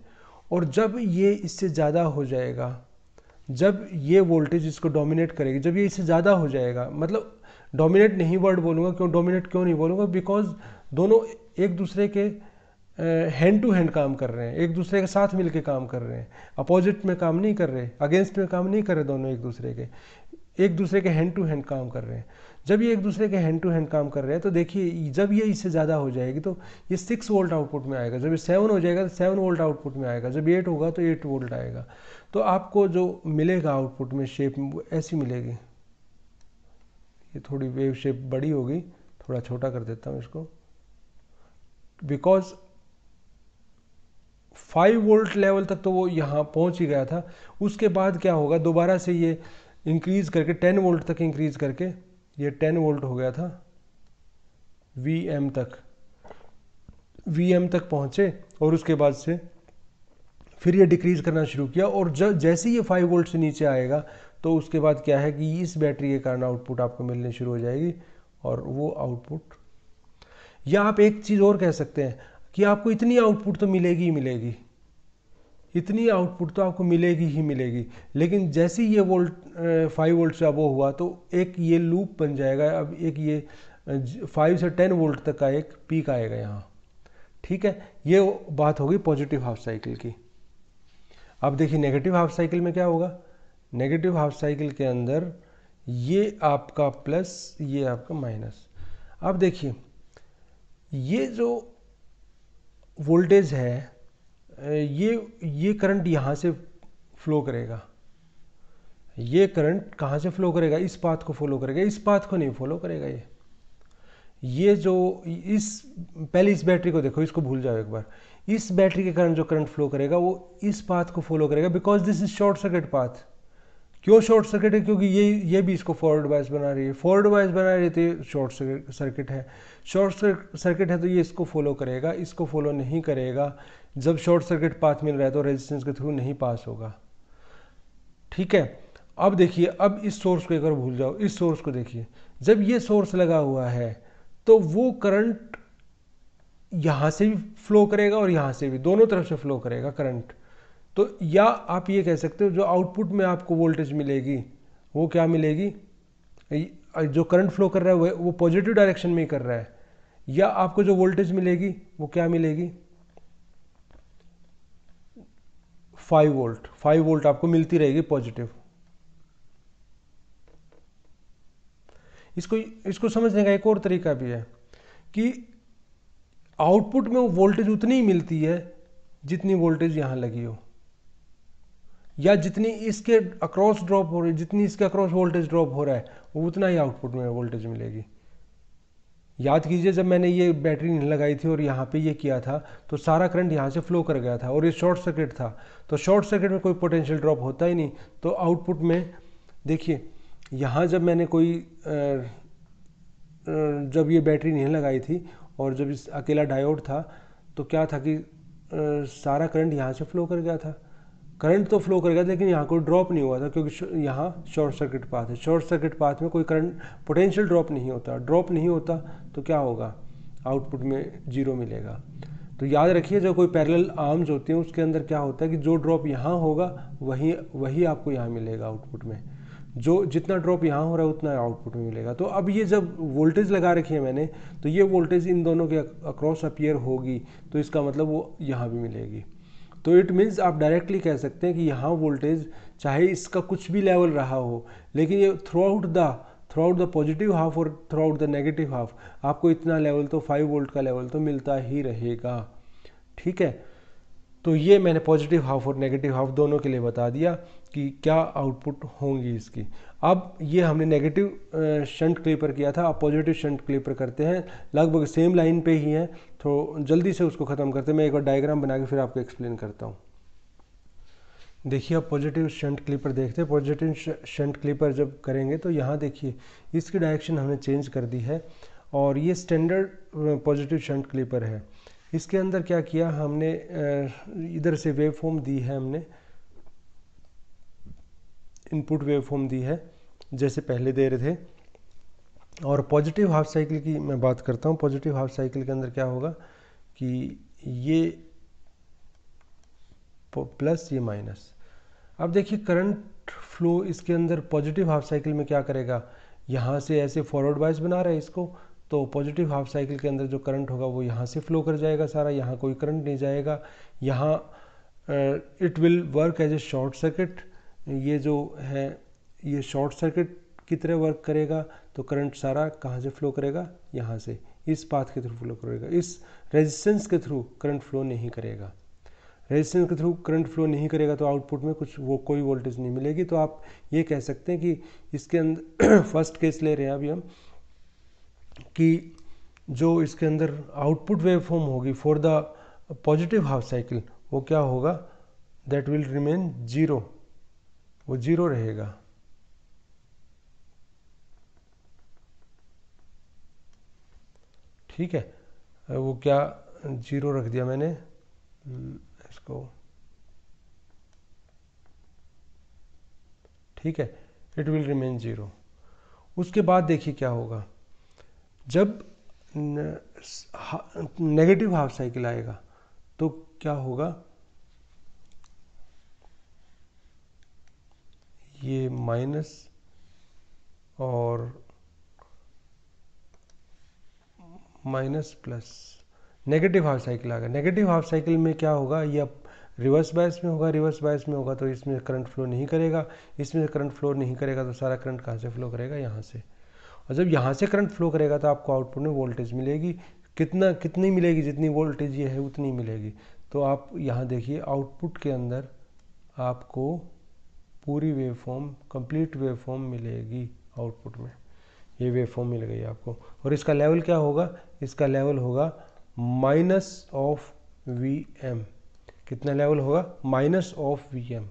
[SPEAKER 1] और जब ये इससे ज़्यादा हो जाएगा जब ये वोल्टेज इसको डोमिनेट करेगी जब ये इससे ज़्यादा हो जाएगा मतलब डोमिनेट नहीं वर्ड बोलूँगा क्यों डोमिनेट क्यों नहीं बोलूँगा बिकॉज दोनों एक दूसरे के हैंड टू हैंड काम कर रहे हैं एक दूसरे के साथ मिलकर काम कर रहे हैं अपोजिट में काम नहीं कर रहे अगेंस्ट में काम नहीं कर रहे दोनों एक दूसरे के एक दूसरे के हैंड टू हैंड काम कर रहे हैं जब ये एक दूसरे के हैंड टू हैंड काम कर रहे हैं तो देखिए जब ये इससे ज़्यादा हो जाएगी तो ये सिक्स वोल्ट आउटपुट में आएगा जब ये सेवन हो जाएगा तो सेवन वोल्ट आउटपुट में आएगा जब एट होगा तो एट वोल्ट आएगा तो आपको जो मिलेगा आउटपुट में शेप वो ऐसी मिलेगी ये थोड़ी वेव शेप बड़ी होगी थोड़ा छोटा कर देता हूँ इसको बिकॉज फाइव वोल्ट लेवल तक तो वो यहाँ पहुँच ही गया था उसके बाद क्या होगा दोबारा से ये इंक्रीज़ करके टेन वोल्ट तक इंक्रीज़ करके ये 10 वोल्ट हो गया था वी एम तक वी एम तक पहुंचे और उसके बाद से फिर ये डिक्रीज़ करना शुरू किया और जैसे ही ये फाइव वोल्ट से नीचे आएगा तो उसके बाद क्या है कि इस बैटरी के कारण आउटपुट आपको मिलने शुरू हो जाएगी और वो आउटपुट या आप एक चीज़ और कह सकते हैं कि आपको इतनी आउटपुट तो मिलेगी ही मिलेगी इतनी आउटपुट तो आपको मिलेगी ही मिलेगी लेकिन जैसे ही ये वोल्ट फाइव वोल्ट से अबो हुआ तो एक ये लूप बन जाएगा अब एक ये फाइव से टेन वोल्ट तक का एक पीक आएगा यहाँ ठीक है ये बात होगी पॉजिटिव हाफ साइकिल की अब देखिए नेगेटिव हाफ साइकिल में क्या होगा नेगेटिव हाफ साइकिल के अंदर ये आपका प्लस ये आपका माइनस अब देखिए ये जो वोल्टेज है ये ये करंट यहाँ से फ्लो करेगा ये करंट कहाँ से फ्लो करेगा इस पाथ को फॉलो करेगा इस पाथ को नहीं फॉलो करेगा ये ये जो इस पहले इस बैटरी को देखो इसको भूल जाओ एक बार इस बैटरी के कारण जो करंट फ्लो करेगा वो इस पाथ को फॉलो करेगा because this is short circuit path क्यों शॉर्ट सर्किट है क्योंकि ये ये भी इसको फॉरवर्ड वाइज बना रही है फॉरवर्ड वाइज बना रही थी शॉर्ट सर्किट है शॉर्ट तो सर्किट है तो ये इसको फॉलो करेगा इसको फॉलो नहीं करेगा जब शॉर्ट सर्किट पाथ मिल रहा है तो रेजिस्टेंस के थ्रू नहीं पास होगा ठीक है अब देखिए अब इस सोर्स को एक बार भूल जाओ इस सोर्स को देखिए जब ये सोर्स लगा हुआ है तो वो करंट यहाँ से भी फ्लो करेगा और यहाँ से भी दोनों तरफ से फ्लो करेगा करंट तो या आप ये कह सकते हो जो आउटपुट में आपको वोल्टेज मिलेगी वो क्या मिलेगी जो करंट फ्लो कर रहा है वो पॉजिटिव डायरेक्शन में ही कर रहा है या आपको जो वोल्टेज मिलेगी वो क्या मिलेगी फाइव वोल्ट फाइव वोल्ट आपको मिलती रहेगी पॉजिटिव इसको इसको समझने का एक और तरीका भी है कि आउटपुट में वो वोल्टेज उतनी ही मिलती है जितनी वोल्टेज यहाँ लगी हो या जितनी इसके अक्रॉस ड्रॉप हो रही जितनी इसके अक्रॉस वोल्टेज ड्रॉप हो रहा है वो उतना ही आउटपुट में वोल्टेज मिलेगी याद कीजिए जब मैंने ये बैटरी नहीं लगाई थी और यहाँ पे ये किया था तो सारा करंट यहाँ से फ्लो कर गया था और ये शॉर्ट सर्किट था तो शॉर्ट सर्किट में कोई पोटेंशियल ड्रॉप होता ही नहीं तो आउटपुट में देखिए यहाँ जब मैंने कोई जब ये बैटरी नहीं लगाई थी और जब इस अकेला डायोड था तो क्या था कि सारा करंट यहाँ से फ्लो कर गया था करंट तो फ्लो करेगा लेकिन यहाँ कोई ड्रॉप नहीं हुआ था क्योंकि यहाँ शॉर्ट सर्किट पाथ है शॉर्ट सर्किट पाथ में कोई करंट पोटेंशियल ड्रॉप नहीं होता ड्रॉप नहीं होता तो क्या होगा आउटपुट में जीरो मिलेगा तो याद रखिए जो कोई पैरेलल आर्म्स होती हैं उसके अंदर क्या होता है कि जो ड्रॉप यहाँ होगा वही वही आपको यहाँ मिलेगा आउटपुट में जो जितना ड्रॉप यहाँ हो रहा है उतना आउटपुट में मिलेगा तो अब ये जब वोल्टेज लगा रखी है मैंने तो ये वोल्टेज इन दोनों के अक्रॉस अपीयर होगी तो इसका मतलब वो यहाँ भी मिलेगी तो इट मीन्स आप डायरेक्टली कह सकते हैं कि यहाँ वोल्टेज चाहे इसका कुछ भी लेवल रहा हो लेकिन ये throughout the throughout the positive half और throughout the negative half आपको इतना लेवल तो फाइव वोल्ट का लेवल तो मिलता ही रहेगा ठीक है तो ये मैंने पॉजिटिव हाफ और नेगेटिव हाफ दोनों के लिए बता दिया कि क्या आउटपुट होंगी इसकी अब ये हमने नेगेटिव शंट क्लीपर किया था अब पॉजिटिव शंट क्लीपर करते हैं लगभग सेम लाइन पे ही है तो जल्दी से उसको ख़त्म करते हैं मैं एक बार डायग्राम बना के फिर आपको एक्सप्लेन करता हूँ देखिए आप पॉजिटिव शंट क्लिपर देखते हैं पॉजिटिव शंट क्लिपर जब करेंगे तो यहाँ देखिए इसकी डायरेक्शन हमने चेंज कर दी है और ये स्टैंडर्ड पॉजिटिव शंट क्लिपर है इसके अंदर क्या किया हमने इधर से वेव फॉर्म दी है हमने इनपुट वेव फॉर्म दी है जैसे पहले दे रहे थे और पॉजिटिव हाफ साइकिल की मैं बात करता हूँ पॉजिटिव हाफ साइकिल के अंदर क्या होगा कि ये प्लस ये माइनस अब देखिए करंट फ्लो इसके अंदर पॉजिटिव हाफ साइकिल में क्या करेगा यहाँ से ऐसे फॉरवर्ड वाइज बना रहा है इसको तो पॉजिटिव हाफ साइकिल के अंदर जो करंट होगा वो यहाँ से फ्लो कर जाएगा सारा यहाँ कोई करंट नहीं जाएगा यहाँ it will work as a short circuit ये जो है ये शॉर्ट सर्किट की तरह वर्क करेगा तो करंट सारा कहाँ से फ्लो करेगा यहाँ से इस पाथ के थ्रू फ्लो करेगा इस रेजिस्टेंस के थ्रू करंट फ्लो नहीं करेगा रेजिस्टेंस के थ्रू करंट फ्लो नहीं करेगा तो आउटपुट में कुछ वो कोई वोल्टेज नहीं मिलेगी तो आप ये कह सकते हैं कि इसके अंदर फर्स्ट केस ले रहे हैं अभी हम कि जो इसके अंदर आउटपुट वेव फॉर्म होगी for the positive half cycle वो क्या होगा दैट विल रिमेन जीरो वो जीरो रहेगा ठीक है वो क्या जीरो रख दिया मैंने इसको ठीक है इट विल रिमेन जीरो उसके बाद देखिए क्या होगा जब नेगेटिव हाफ साइकिल आएगा तो क्या होगा ये माइनस और minus plus negative half cycle आ गया नेगेटिव हाफ साइकिल में क्या होगा ये रिवर्स बायस में होगा रिवर्स बायस में होगा तो इसमें करंट फ्लो नहीं करेगा इसमें करंट फ्लो नहीं करेगा तो सारा करंट कहाँ से फ्लो करेगा यहाँ से और जब यहाँ से करंट फ्लो करेगा तो आपको आउटपुट में वोल्टेज मिलेगी कितना कितनी मिलेगी जितनी वोल्टेज ये है उतनी मिलेगी तो आप यहाँ देखिए आउटपुट के अंदर आपको पूरी वेवफॉर्म कंप्लीट वेवफॉर्म मिलेगी आउटपुट में ये वेवफॉर्म मिल गई आपको और इसका लेवल क्या होगा इसका लेवल होगा माइनस ऑफ वी एम कितना लेवल होगा minus of V M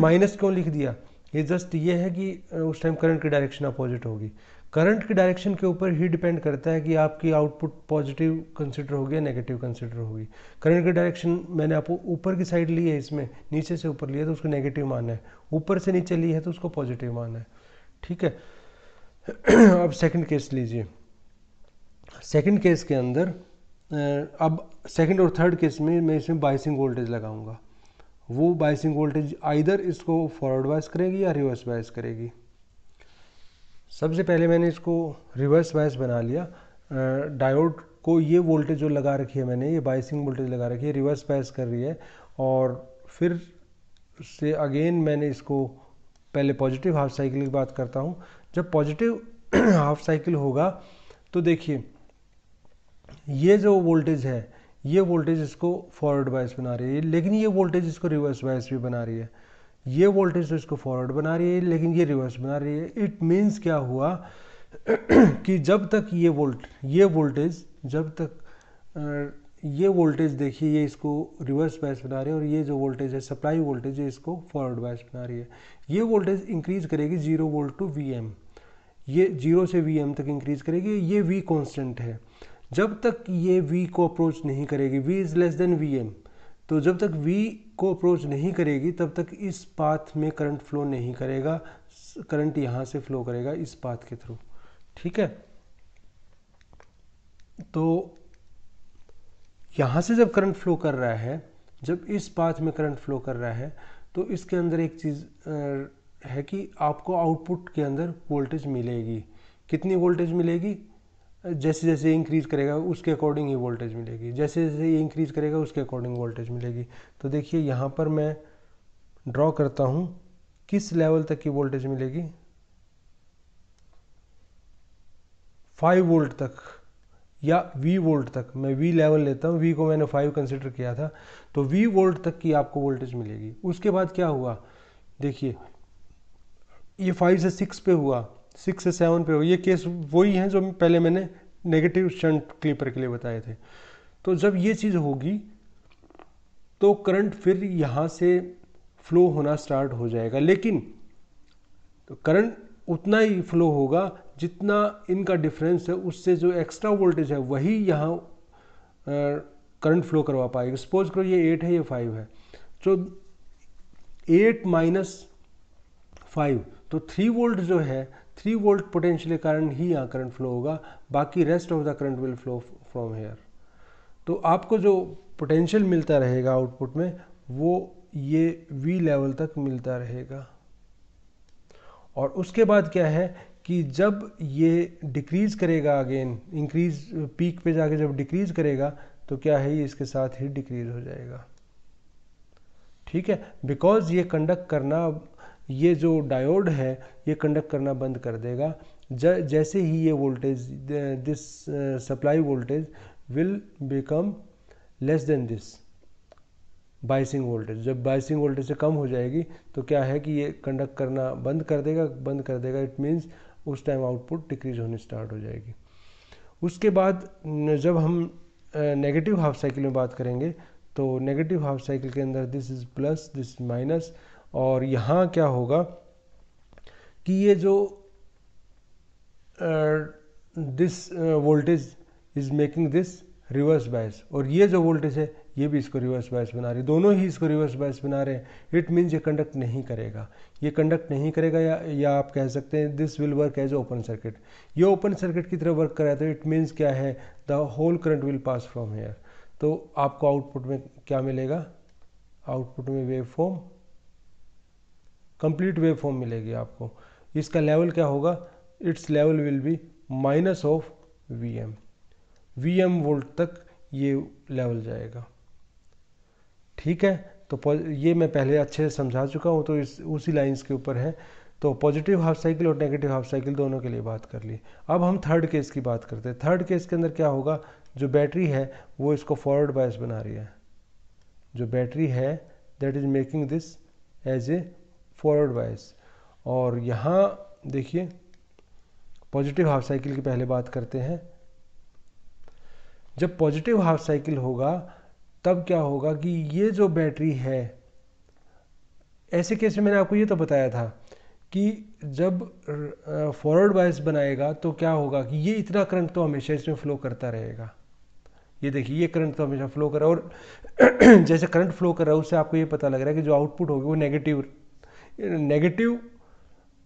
[SPEAKER 1] minus क्यों लिख दिया ये जस्ट ये है कि उस टाइम करंट की डायरेक्शन अपोजिट होगी करंट की डायरेक्शन के ऊपर ही डिपेंड करता है कि आपकी आउटपुट पॉजिटिव कंसिडर होगी या नेगेटिव कंसिडर होगी करंट की डायरेक्शन मैंने आपको ऊपर की साइड ली है इसमें नीचे से ऊपर लिया तो उसको नेगेटिव माना है ऊपर से नीचे ली है तो उसको पॉजिटिव माना है ठीक है [CLEARS THROAT] अब सेकंड केस लीजिए सेकंड केस के अंदर अब सेकंड और थर्ड केस में मैं इसमें बाइसिंग वोल्टेज लगाऊंगा वो बाइसिंग वोल्टेज आइधर इसको फॉरवर्ड वाइज करेगी या रिवर्स वाइज करेगी सबसे पहले मैंने इसको रिवर्स बायस बना लिया डायोड को ये वोल्टेज जो लगा रखी है मैंने ये बाइसिंग वोल्टेज लगा रखी है रिवर्स बायस कर रही है और फिर से अगेन मैंने इसको पहले पॉजिटिव हाफ साइकिल की बात करता हूँ जब पॉजिटिव हाफ साइकिल होगा तो देखिए ये जो वोल्टेज है ये वोल्टेज इसको फॉरवर्ड बायस बना रही है लेकिन ये वोल्टेज इसको रिवर्स बायस भी बना रही है ये वोल्टेज तो इसको फॉरवर्ड बना रही है लेकिन ये रिवर्स बना रही है इट मीन्स क्या हुआ [CLEARS THROAT] कि जब तक ये वोल्ट ये वोल्टेज जब तक ये वोल्टेज देखिए ये इसको रिवर्स बायस बना रही है और ये जो वोल्टेज है सप्लाई वोल्टेज है इसको फॉरवर्ड बायस बना रही है ये वोल्टेज इंक्रीज करेगी zero volt to V M ये जीरो से वी एम तक इंक्रीज करेगी ये वी कॉन्स्टेंट है जब तक ये वी को अप्रोच नहीं करेगी V is less than V M तो जब तक V को अप्रोच नहीं करेगी तब तक इस पाथ में करंट फ्लो नहीं करेगा करंट यहाँ से फ्लो करेगा इस पाथ के थ्रू ठीक है तो यहां से जब करंट फ्लो कर रहा है जब इस पाथ में करंट फ्लो कर रहा है तो इसके अंदर एक चीज़ है कि आपको आउटपुट के अंदर वोल्टेज मिलेगी कितनी वोल्टेज मिलेगी जैसे जैसे इंक्रीज करेगा उसके अकॉर्डिंग ही वोल्टेज मिलेगी जैसे जैसे ये इंक्रीज करेगा उसके अकॉर्डिंग वोल्टेज मिलेगी तो देखिए यहाँ पर मैं ड्रॉ करता हूँ किस लेवल तक की वोल्टेज मिलेगी फाइव वोल्ट तक या वी वोल्ट तक मैं वी लेवल लेता हूँ वी को मैंने फाइव कंसिडर किया था तो वी वोल्ट तक की आपको वोल्टेज मिलेगी उसके बाद क्या हुआ देखिए ये फाइव से सिक्स पे हुआ सिक्स से सेवन पे हो ये केस वही हैं जो पहले मैंने नेगेटिव शंट क्लीपर के लिए बताए थे तो जब ये चीज़ होगी तो करंट फिर यहाँ से फ्लो होना स्टार्ट हो जाएगा लेकिन तो करंट उतना ही फ्लो होगा जितना इनका डिफरेंस है उससे जो एक्स्ट्रा वोल्टेज है वही यहाँ करंट फ्लो करवा पाएगा सपोज करो ये एट है ये फाइव है तो एट माइनस फाइव तो थ्री वोल्ट जो है थ्री वोल्ट पोटेंशियल के कारण ही यहाँ करंट फ्लो होगा बाकी rest of the current will flow from here तो आपको जो पोटेंशियल मिलता रहेगा आउटपुट में वो ये वी लेवल तक मिलता रहेगा और उसके बाद क्या है कि जब ये डिक्रीज करेगा अगेन इंक्रीज पीक पे जाके जब डिक्रीज करेगा तो क्या है ये इसके साथ ही डिक्रीज हो जाएगा ठीक है बिकॉज ये कंडक्ट करना ये जो डायोड है ये कंडक्ट करना बंद कर देगा जैसे ही ये voltage this supply voltage will become less than this biasing voltage जब बाइसिंग वोल्टेज से कम हो जाएगी तो क्या है कि ये कंडक्ट करना बंद कर देगा बंद कर देगा इट मीन्स उस टाइम आउटपुट डिक्रीज होनी स्टार्ट हो जाएगी उसके बाद जब हम नेगेटिव हाफ साइकिल में बात करेंगे तो नेगेटिव हाफ साइकिल के अंदर this is plus this minus और यहाँ क्या होगा कि ये जो this voltage is making this reverse bias और ये जो वोल्टेज है ये भी इसको रिवर्स बायस बना रही है दोनों ही इसको रिवर्स बायस बना रहे हैं इट मीन्स ये कंडक्ट नहीं करेगा ये कंडक्ट नहीं करेगा या या आप कह सकते हैं this will work as open circuit ये ओपन सर्किट की तरह वर्क है तो इट मीन्स क्या है the whole current will pass from here तो आपको आउटपुट में क्या मिलेगा आउटपुट में waveform complete waveform मिलेगी आपको इसका लेवल क्या होगा its level will be minus of V M V M volt तक ये लेवल जाएगा ठीक है तो ये मैं पहले अच्छे से समझा चुका हूँ तो इस उसी लाइंस के ऊपर है तो पॉजिटिव हाफ साइकिल और नेगेटिव हाफ साइकिल दोनों के लिए बात कर ली अब हम थर्ड केस की बात करते हैं थर्ड केस के अंदर क्या होगा जो बैटरी है वो इसको फॉरवर्ड बायस बना रही है जो बैटरी है that is making this as a forward wise और यहाँ देखिए पॉजिटिव हाफ साइकिल की पहले बात करते हैं जब पॉजिटिव हाफ साइकिल होगा तब क्या होगा कि ये जो बैटरी है ऐसे केस में मैंने आपको ये तो बताया था कि जब फॉरवर्ड वाइज बनाएगा तो क्या होगा कि ये इतना करंट तो हमेशा इसमें फ्लो करता रहेगा ये देखिए ये करंट तो हमेशा फ्लो कर रहा है और [CLEARS THROAT] जैसे करंट फ्लो कर रहा है उससे आपको ये पता लग रहा है कि जो आउटपुट होगी वो नेगेटिव नेगेटिव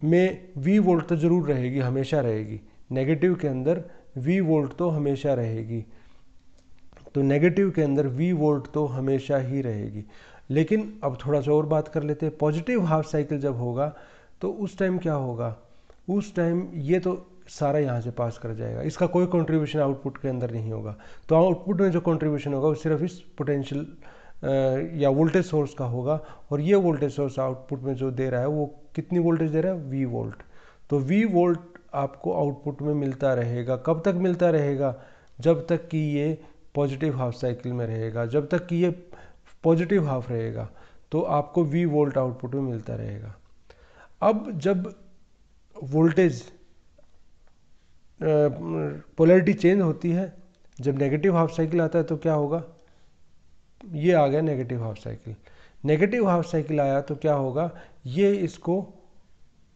[SPEAKER 1] में वी वोल्ट तो ज़रूर रहेगी हमेशा रहेगी नेगेटिव के अंदर वी वोल्ट तो हमेशा रहेगी तो नेगेटिव के अंदर वी वोल्ट तो हमेशा ही रहेगी लेकिन अब थोड़ा सा और बात कर लेते हैं पॉजिटिव हाफ साइकिल जब होगा तो उस टाइम क्या होगा उस टाइम ये तो सारा यहाँ से पास कर जाएगा इसका कोई कंट्रीब्यूशन आउटपुट के अंदर नहीं होगा तो आउटपुट में जो कंट्रीब्यूशन होगा वो सिर्फ इस पोटेंशियल या वोल्टेज सोर्स का होगा और ये वोल्टेज सोर्स आउटपुट में जो दे रहा है वो कितनी वोल्टेज दे रहा है वी वोल्ट तो वी वोल्ट आपको आउटपुट में मिलता रहेगा कब तक मिलता रहेगा जब तक कि ये पॉजिटिव हाफ साइकिल में रहेगा जब तक कि ये पॉजिटिव हाफ रहेगा तो आपको वी वोल्ट आउटपुट में मिलता रहेगा अब जब वोल्टेज पोलैरिटी चेंज होती है जब नेगेटिव हाफ साइकिल आता है तो क्या होगा ये आ गया negative half cycle negative half cycle आया तो क्या होगा ये इसको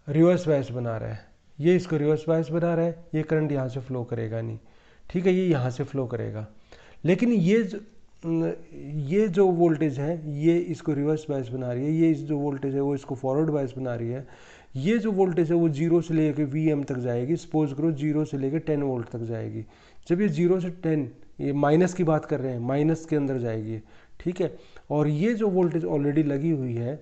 [SPEAKER 1] रिवर्स वाइस बना रहा है ये इसको रिवर्स वाइस बना रहा है ये करंट यहाँ से फ्लो करेगा नहीं ठीक है ये यहाँ से फ्लो करेगा लेकिन ये ये जो वोल्टेज है ये इसको रिवर्स वाइस बना रही है ये जो वोल्टेज है वो इसको फॉरवर्ड बायस बना रही है ये जो वोल्टेज है वो जीरो से लेकर वी एम तक जाएगी सपोज करो जीरो से लेकर टेन वोल्ट तक जाएगी जब ये जीरो से टेन ये माइनस की बात कर रहे हैं माइनस के अंदर जाएगी ठीक है और ये जो वोल्टेज ऑलरेडी लगी हुई है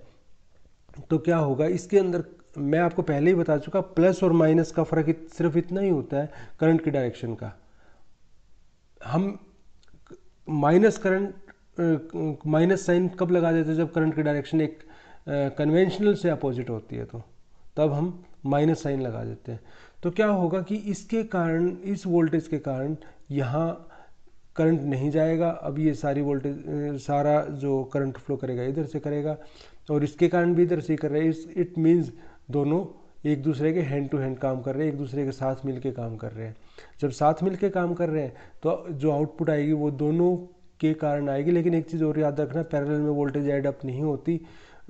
[SPEAKER 1] तो क्या होगा इसके अंदर मैं आपको पहले ही बता चुका प्लस और माइनस का फर्क इत, सिर्फ इतना ही होता है करंट की डायरेक्शन का हम माइनस करंट माइनस साइन कब लगा देते हैं जब करंट की डायरेक्शन एक कन्वेंशनल uh, से अपोजिट होती है तो तब हम माइनस साइन लगा देते हैं तो क्या होगा कि इसके कारण इस वोल्टेज के कारण यहाँ करंट नहीं जाएगा अब ये सारी वोल्टेज सारा जो करंट फ्लो करेगा इधर से करेगा और इसके कारण भी इधर से ही कर रहे हैं इट मीन्स दोनों एक दूसरे के हैंड टू हैंड काम कर रहे हैं एक दूसरे के साथ मिल के काम कर रहे हैं जब साथ मिल के काम कर रहे हैं तो जो आउटपुट आएगी वो दोनों के कारण आएगी लेकिन एक चीज़ और याद रखना पैरेलल में वोल्टेज एड अप नहीं होती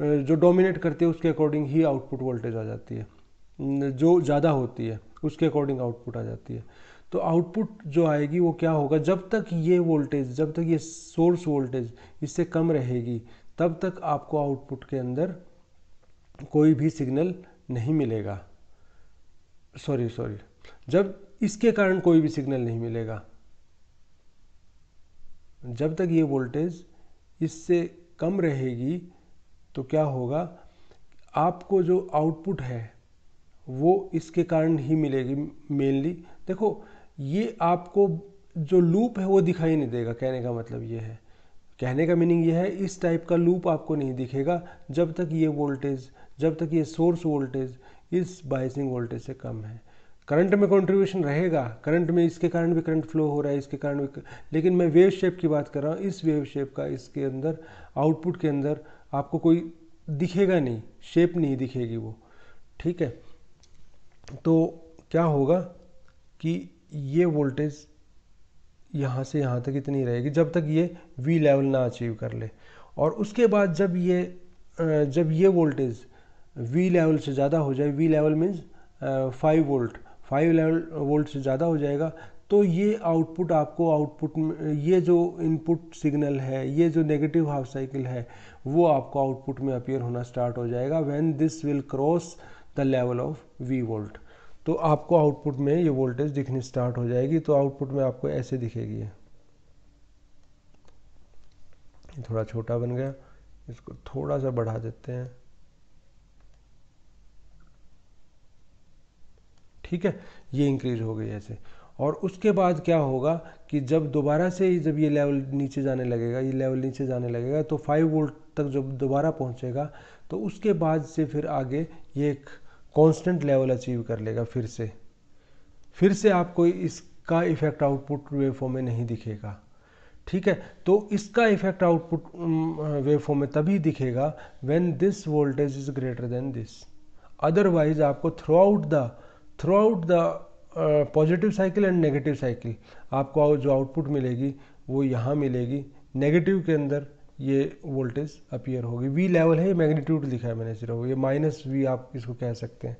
[SPEAKER 1] जो डोमिनेट करती है उसके अकॉर्डिंग ही आउटपुट वोल्टेज आ जाती है जो ज़्यादा होती है उसके अकॉर्डिंग आउटपुट आ जाती है तो आउटपुट जो आएगी वो क्या होगा जब तक ये वोल्टेज जब तक ये सोर्स वोल्टेज इससे कम रहेगी तब तक आपको आउटपुट के अंदर कोई भी सिग्नल नहीं मिलेगा सॉरी सॉरी जब इसके कारण कोई भी सिग्नल नहीं मिलेगा जब तक ये वोल्टेज इससे कम रहेगी तो क्या होगा आपको जो आउटपुट है वो इसके कारण ही मिलेगी मेनली देखो ये आपको जो लूप है वो दिखाई नहीं देगा कहने का मतलब ये है कहने का मीनिंग ये है इस टाइप का लूप आपको नहीं दिखेगा जब तक ये वोल्टेज जब तक ये सोर्स वोल्टेज इस बाइसिंग वोल्टेज से कम है करंट में कंट्रीब्यूशन रहेगा करंट में इसके कारण भी करंट फ्लो हो रहा है इसके कारण भी कर... लेकिन मैं वेव शेप की बात कर रहा हूँ इस वेव शेप का इसके अंदर आउटपुट के अंदर आपको कोई दिखेगा नहीं शेप नहीं दिखेगी वो ठीक है तो क्या होगा कि ये वोल्टेज यहाँ से यहाँ तक इतनी रहेगी जब तक ये वी लेवल ना अचीव कर ले और उसके बाद जब ये जब ये वोल्टेज वी लेवल से ज़्यादा हो जाए V level means five volt five level volt से ज़्यादा हो जाएगा तो ये आउटपुट आपको आउटपुट ये जो इनपुट सिग्नल है ये जो नेगेटिव हाफ साइकिल है वो आपको आउटपुट में अपीयर होना स्टार्ट हो जाएगा when this will cross the level of V volt तो आपको आउटपुट में ये वोल्टेज दिखनी स्टार्ट हो जाएगी तो आउटपुट में आपको ऐसे दिखेगी ये थोड़ा छोटा बन गया इसको थोड़ा सा बढ़ा देते हैं ठीक है ये इंक्रीज हो गई ऐसे और उसके बाद क्या होगा कि जब दोबारा से जब ये लेवल नीचे जाने लगेगा ये लेवल नीचे जाने लगेगा तो 5 वोल्ट तक जब दोबारा पहुंचेगा तो उसके बाद से फिर आगे ये एक कांस्टेंट लेवल अचीव कर लेगा फिर से फिर से आपको इसका इफेक्ट आउटपुट वेवफॉर्म में नहीं दिखेगा ठीक है तो इसका इफेक्ट आउटपुट वेवफॉर्म में तभी दिखेगा when this voltage is greater than this otherwise आपको throughout the throughout the positive cycle and negative cycle आपको जो आउटपुट मिलेगी वो यहाँ मिलेगी नेगेटिव के अंदर ये वोल्टेज अपीयर होगी वी लेवल है ये मैग्नीट्यूड लिखा है मैंने सिर्फ ये माइनस वी आप इसको कह सकते हैं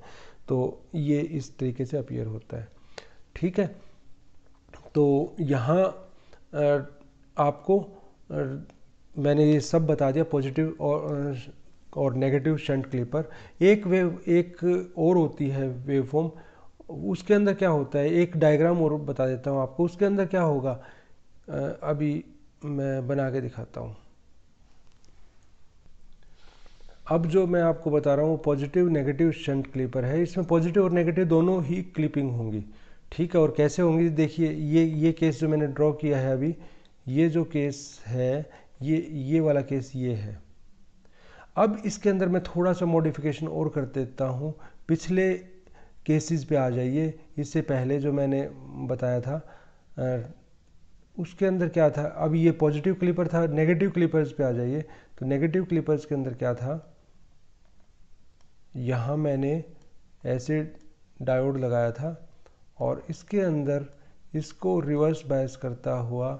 [SPEAKER 1] तो ये इस तरीके से अपीयर होता है ठीक है तो यहाँ आपको मैंने ये सब बता दिया पॉजिटिव और और नेगेटिव शंट क्लिपर एक वेव एक और होती है वेव फॉर्म उसके अंदर क्या होता है एक डायग्राम और बता देता हूँ आपको उसके अंदर क्या होगा अभी मैं बना के दिखाता हूँ अब जो मैं आपको बता रहा हूँ पॉजिटिव नेगेटिव शंट क्लिपर है इसमें पॉजिटिव और नेगेटिव दोनों ही क्लिपिंग होंगी ठीक है और कैसे होंगी देखिए ये ये केस जो मैंने ड्रॉ किया है अभी ये जो केस है ये ये वाला केस ये है अब इसके अंदर मैं थोड़ा सा मॉडिफिकेशन और कर देता हूँ पिछले केसेस पे आ जाइए इससे पहले जो मैंने बताया था उसके अंदर क्या था अब ये पॉजिटिव क्लिपर था नेगेटिव क्लिपर्स पे आ जाइए तो नेगेटिव क्लिपर्स के अंदर क्या था यहाँ मैंने ऐसे डायोड लगाया था और इसके अंदर इसको रिवर्स बायस करता हुआ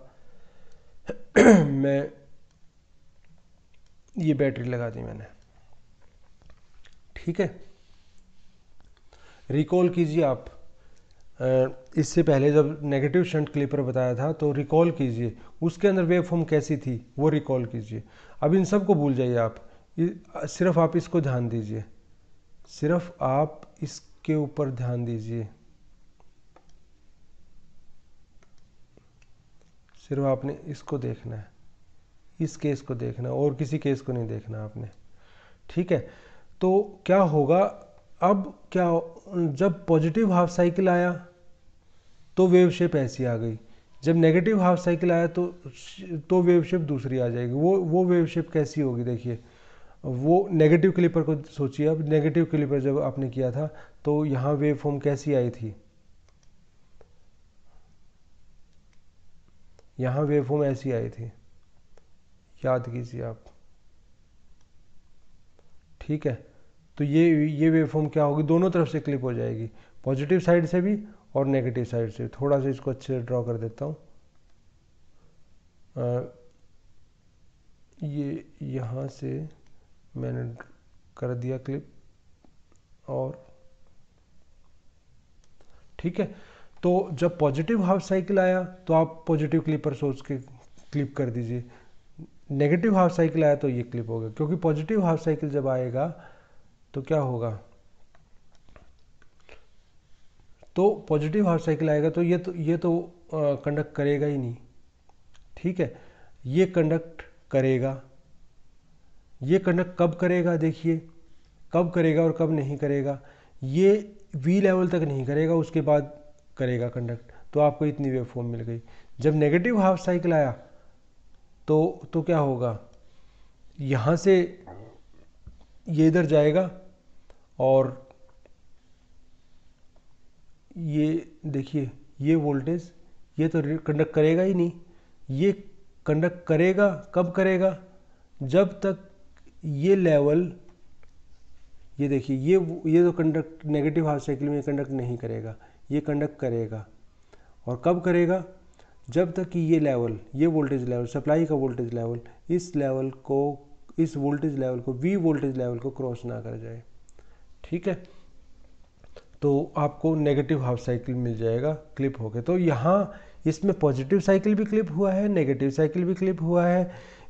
[SPEAKER 1] [CLEARS THROAT] मैं ये बैटरी लगा दी मैंने ठीक है रिकॉल कीजिए आप इससे पहले जब नेगेटिव शंट क्लिपर बताया था तो रिकॉल कीजिए उसके अंदर वेव फॉर्म कैसी थी वो रिकॉल कीजिए अब इन सब को भूल जाइए आप सिर्फ आप इसको ध्यान दीजिए सिर्फ आप इसके ऊपर ध्यान दीजिए सिर्फ आपने इसको देखना है इस केस को देखना है और किसी केस को नहीं देखना आपने ठीक है तो क्या होगा अब क्या जब पॉजिटिव हाफ साइकिल आया तो वेव शेप ऐसी आ गई जब नेगेटिव हाफ साइकिल आया तो तो वेव शेप दूसरी आ जाएगी वो वो वेव शेप कैसी होगी देखिए वो नेगेटिव क्लिपर को सोचिए अब नेगेटिव क्लिपर जब आपने किया था तो यहाँ वेव फॉर्म कैसी आई थी यहाँ वेव फॉर्म ऐसी आई थी याद कीजिए आप ठीक है तो ये ये वेव फॉर्म क्या होगी दोनों तरफ से क्लिप हो जाएगी पॉजिटिव साइड से भी और नेगेटिव साइड से थोड़ा सा इसको अच्छे से ड्रॉ कर देता हूँ ये यहाँ से मैंने कर दिया क्लिप और ठीक है तो जब पॉजिटिव हाफ साइकिल आया तो आप पॉजिटिव क्लिप पर सोच के क्लिप कर दीजिए नेगेटिव हाफ साइकिल आया तो ये क्लिप होगा क्योंकि पॉजिटिव हाफ साइकिल जब आएगा तो क्या होगा तो पॉजिटिव हाफ साइकिल आएगा तो ये तो ये तो कंडक्ट करेगा ही नहीं ठीक है ये कंडक्ट करेगा ये कनक कब करेगा देखिए कब करेगा और कब नहीं करेगा ये वी लेवल तक नहीं करेगा उसके बाद करेगा कंडक्ट तो आपको इतनी वेव फॉर्म मिल गई जब नेगेटिव हाफ साइकिल आया तो तो क्या होगा यहाँ से ये इधर जाएगा और ये देखिए ये वोल्टेज ये तो कंडक्ट करेगा ही नहीं ये कंडक्ट करेगा कब करेगा जब तक ये लेवल ये देखिए ये ये तो कंडक्ट नेगेटिव हाफ साइकिल में कंडक्ट नहीं करेगा ये कंडक्ट करेगा और कब करेगा जब तक कि ये लेवल ये वोल्टेज लेवल सप्लाई का वोल्टेज लेवल इस लेवल को इस वोल्टेज लेवल को वी वोल्टेज लेवल को क्रॉस ना कर जाए ठीक है तो आपको नेगेटिव हाफ साइकिल मिल जाएगा क्लिप होके तो यहाँ इसमें पॉजिटिव साइकिल भी क्लिप हुआ है नेगेटिव साइकिल भी क्लिप हुआ है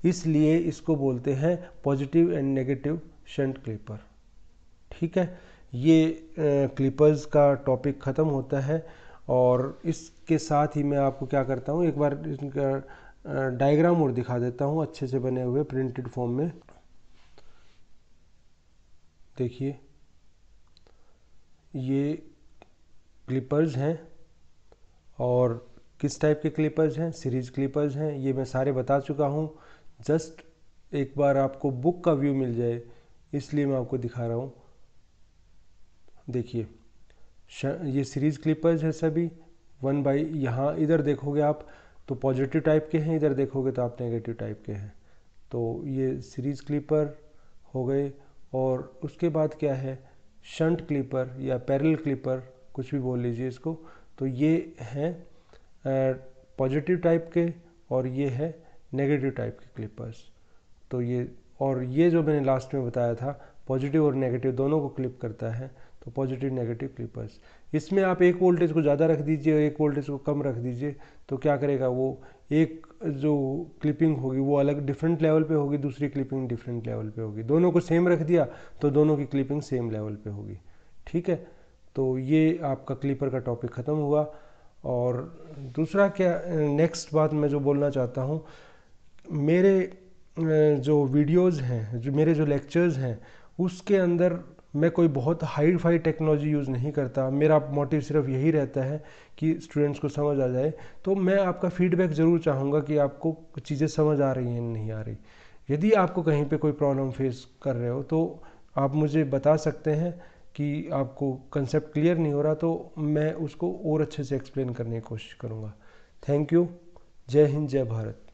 [SPEAKER 1] इसलिए इसको बोलते हैं positive and negative shunt clipper ठीक है ये क्लिपर्स का टॉपिक ख़त्म होता है और इसके साथ ही मैं आपको क्या करता हूँ एक बार इनका डायग्राम और दिखा देता हूँ अच्छे से बने हुए प्रिंटेड फॉर्म में देखिए ये क्लिपर्स हैं और किस टाइप के क्लिपर्स हैं सीरीज क्लिपर्स हैं ये मैं सारे बता चुका हूँ जस्ट एक बार आपको बुक का व्यू मिल जाए इसलिए मैं आपको दिखा रहा हूँ देखिए ये सीरीज क्लिपर्स है सभी वन बाई यहाँ इधर देखोगे आप तो पॉजिटिव टाइप के हैं इधर देखोगे तो आप नेगेटिव टाइप के हैं तो ये सीरीज क्लिपर हो गए और उसके बाद क्या है शंट क्लिपर या पैरल क्लिपर कुछ भी बोल लीजिए इसको तो ये हैं पॉजिटिव टाइप के और ये है नेगेटिव टाइप के क्लिपर्स तो ये और ये जो मैंने लास्ट में बताया था पॉजिटिव और नेगेटिव दोनों को क्लिप करता है तो पॉजिटिव नेगेटिव क्लिपर्स इसमें आप एक वोल्टेज को ज़्यादा रख दीजिए और एक वोल्टेज को कम रख दीजिए तो क्या करेगा वो एक जो क्लिपिंग होगी वो अलग डिफरेंट लेवल पे होगी दूसरी क्लिपिंग डिफरेंट लेवल पे होगी दोनों को सेम रख दिया तो दोनों की क्लिपिंग सेम लेवल पे होगी ठीक है तो ये आपका क्लिपर का टॉपिक ख़त्म हुआ और दूसरा क्या नेक्स्ट बात मैं जो बोलना चाहता हूँ मेरे जो वीडियोज़ हैं जो मेरे जो लेक्चर्स हैं उसके अंदर मैं कोई बहुत हाई फाई टेक्नोलॉजी यूज़ नहीं करता मेरा मोटिव सिर्फ यही रहता है कि स्टूडेंट्स को समझ आ जाए तो मैं आपका फीडबैक ज़रूर चाहूँगा कि आपको चीज़ें समझ आ रही हैं नहीं आ रही यदि आपको कहीं पे कोई प्रॉब्लम फेस कर रहे हो तो आप मुझे बता सकते हैं कि आपको कंसेप्ट क्लियर नहीं हो रहा तो मैं उसको और अच्छे से एक्सप्लेन करने की कोशिश करूँगा थैंक यू जय हिंद जय भारत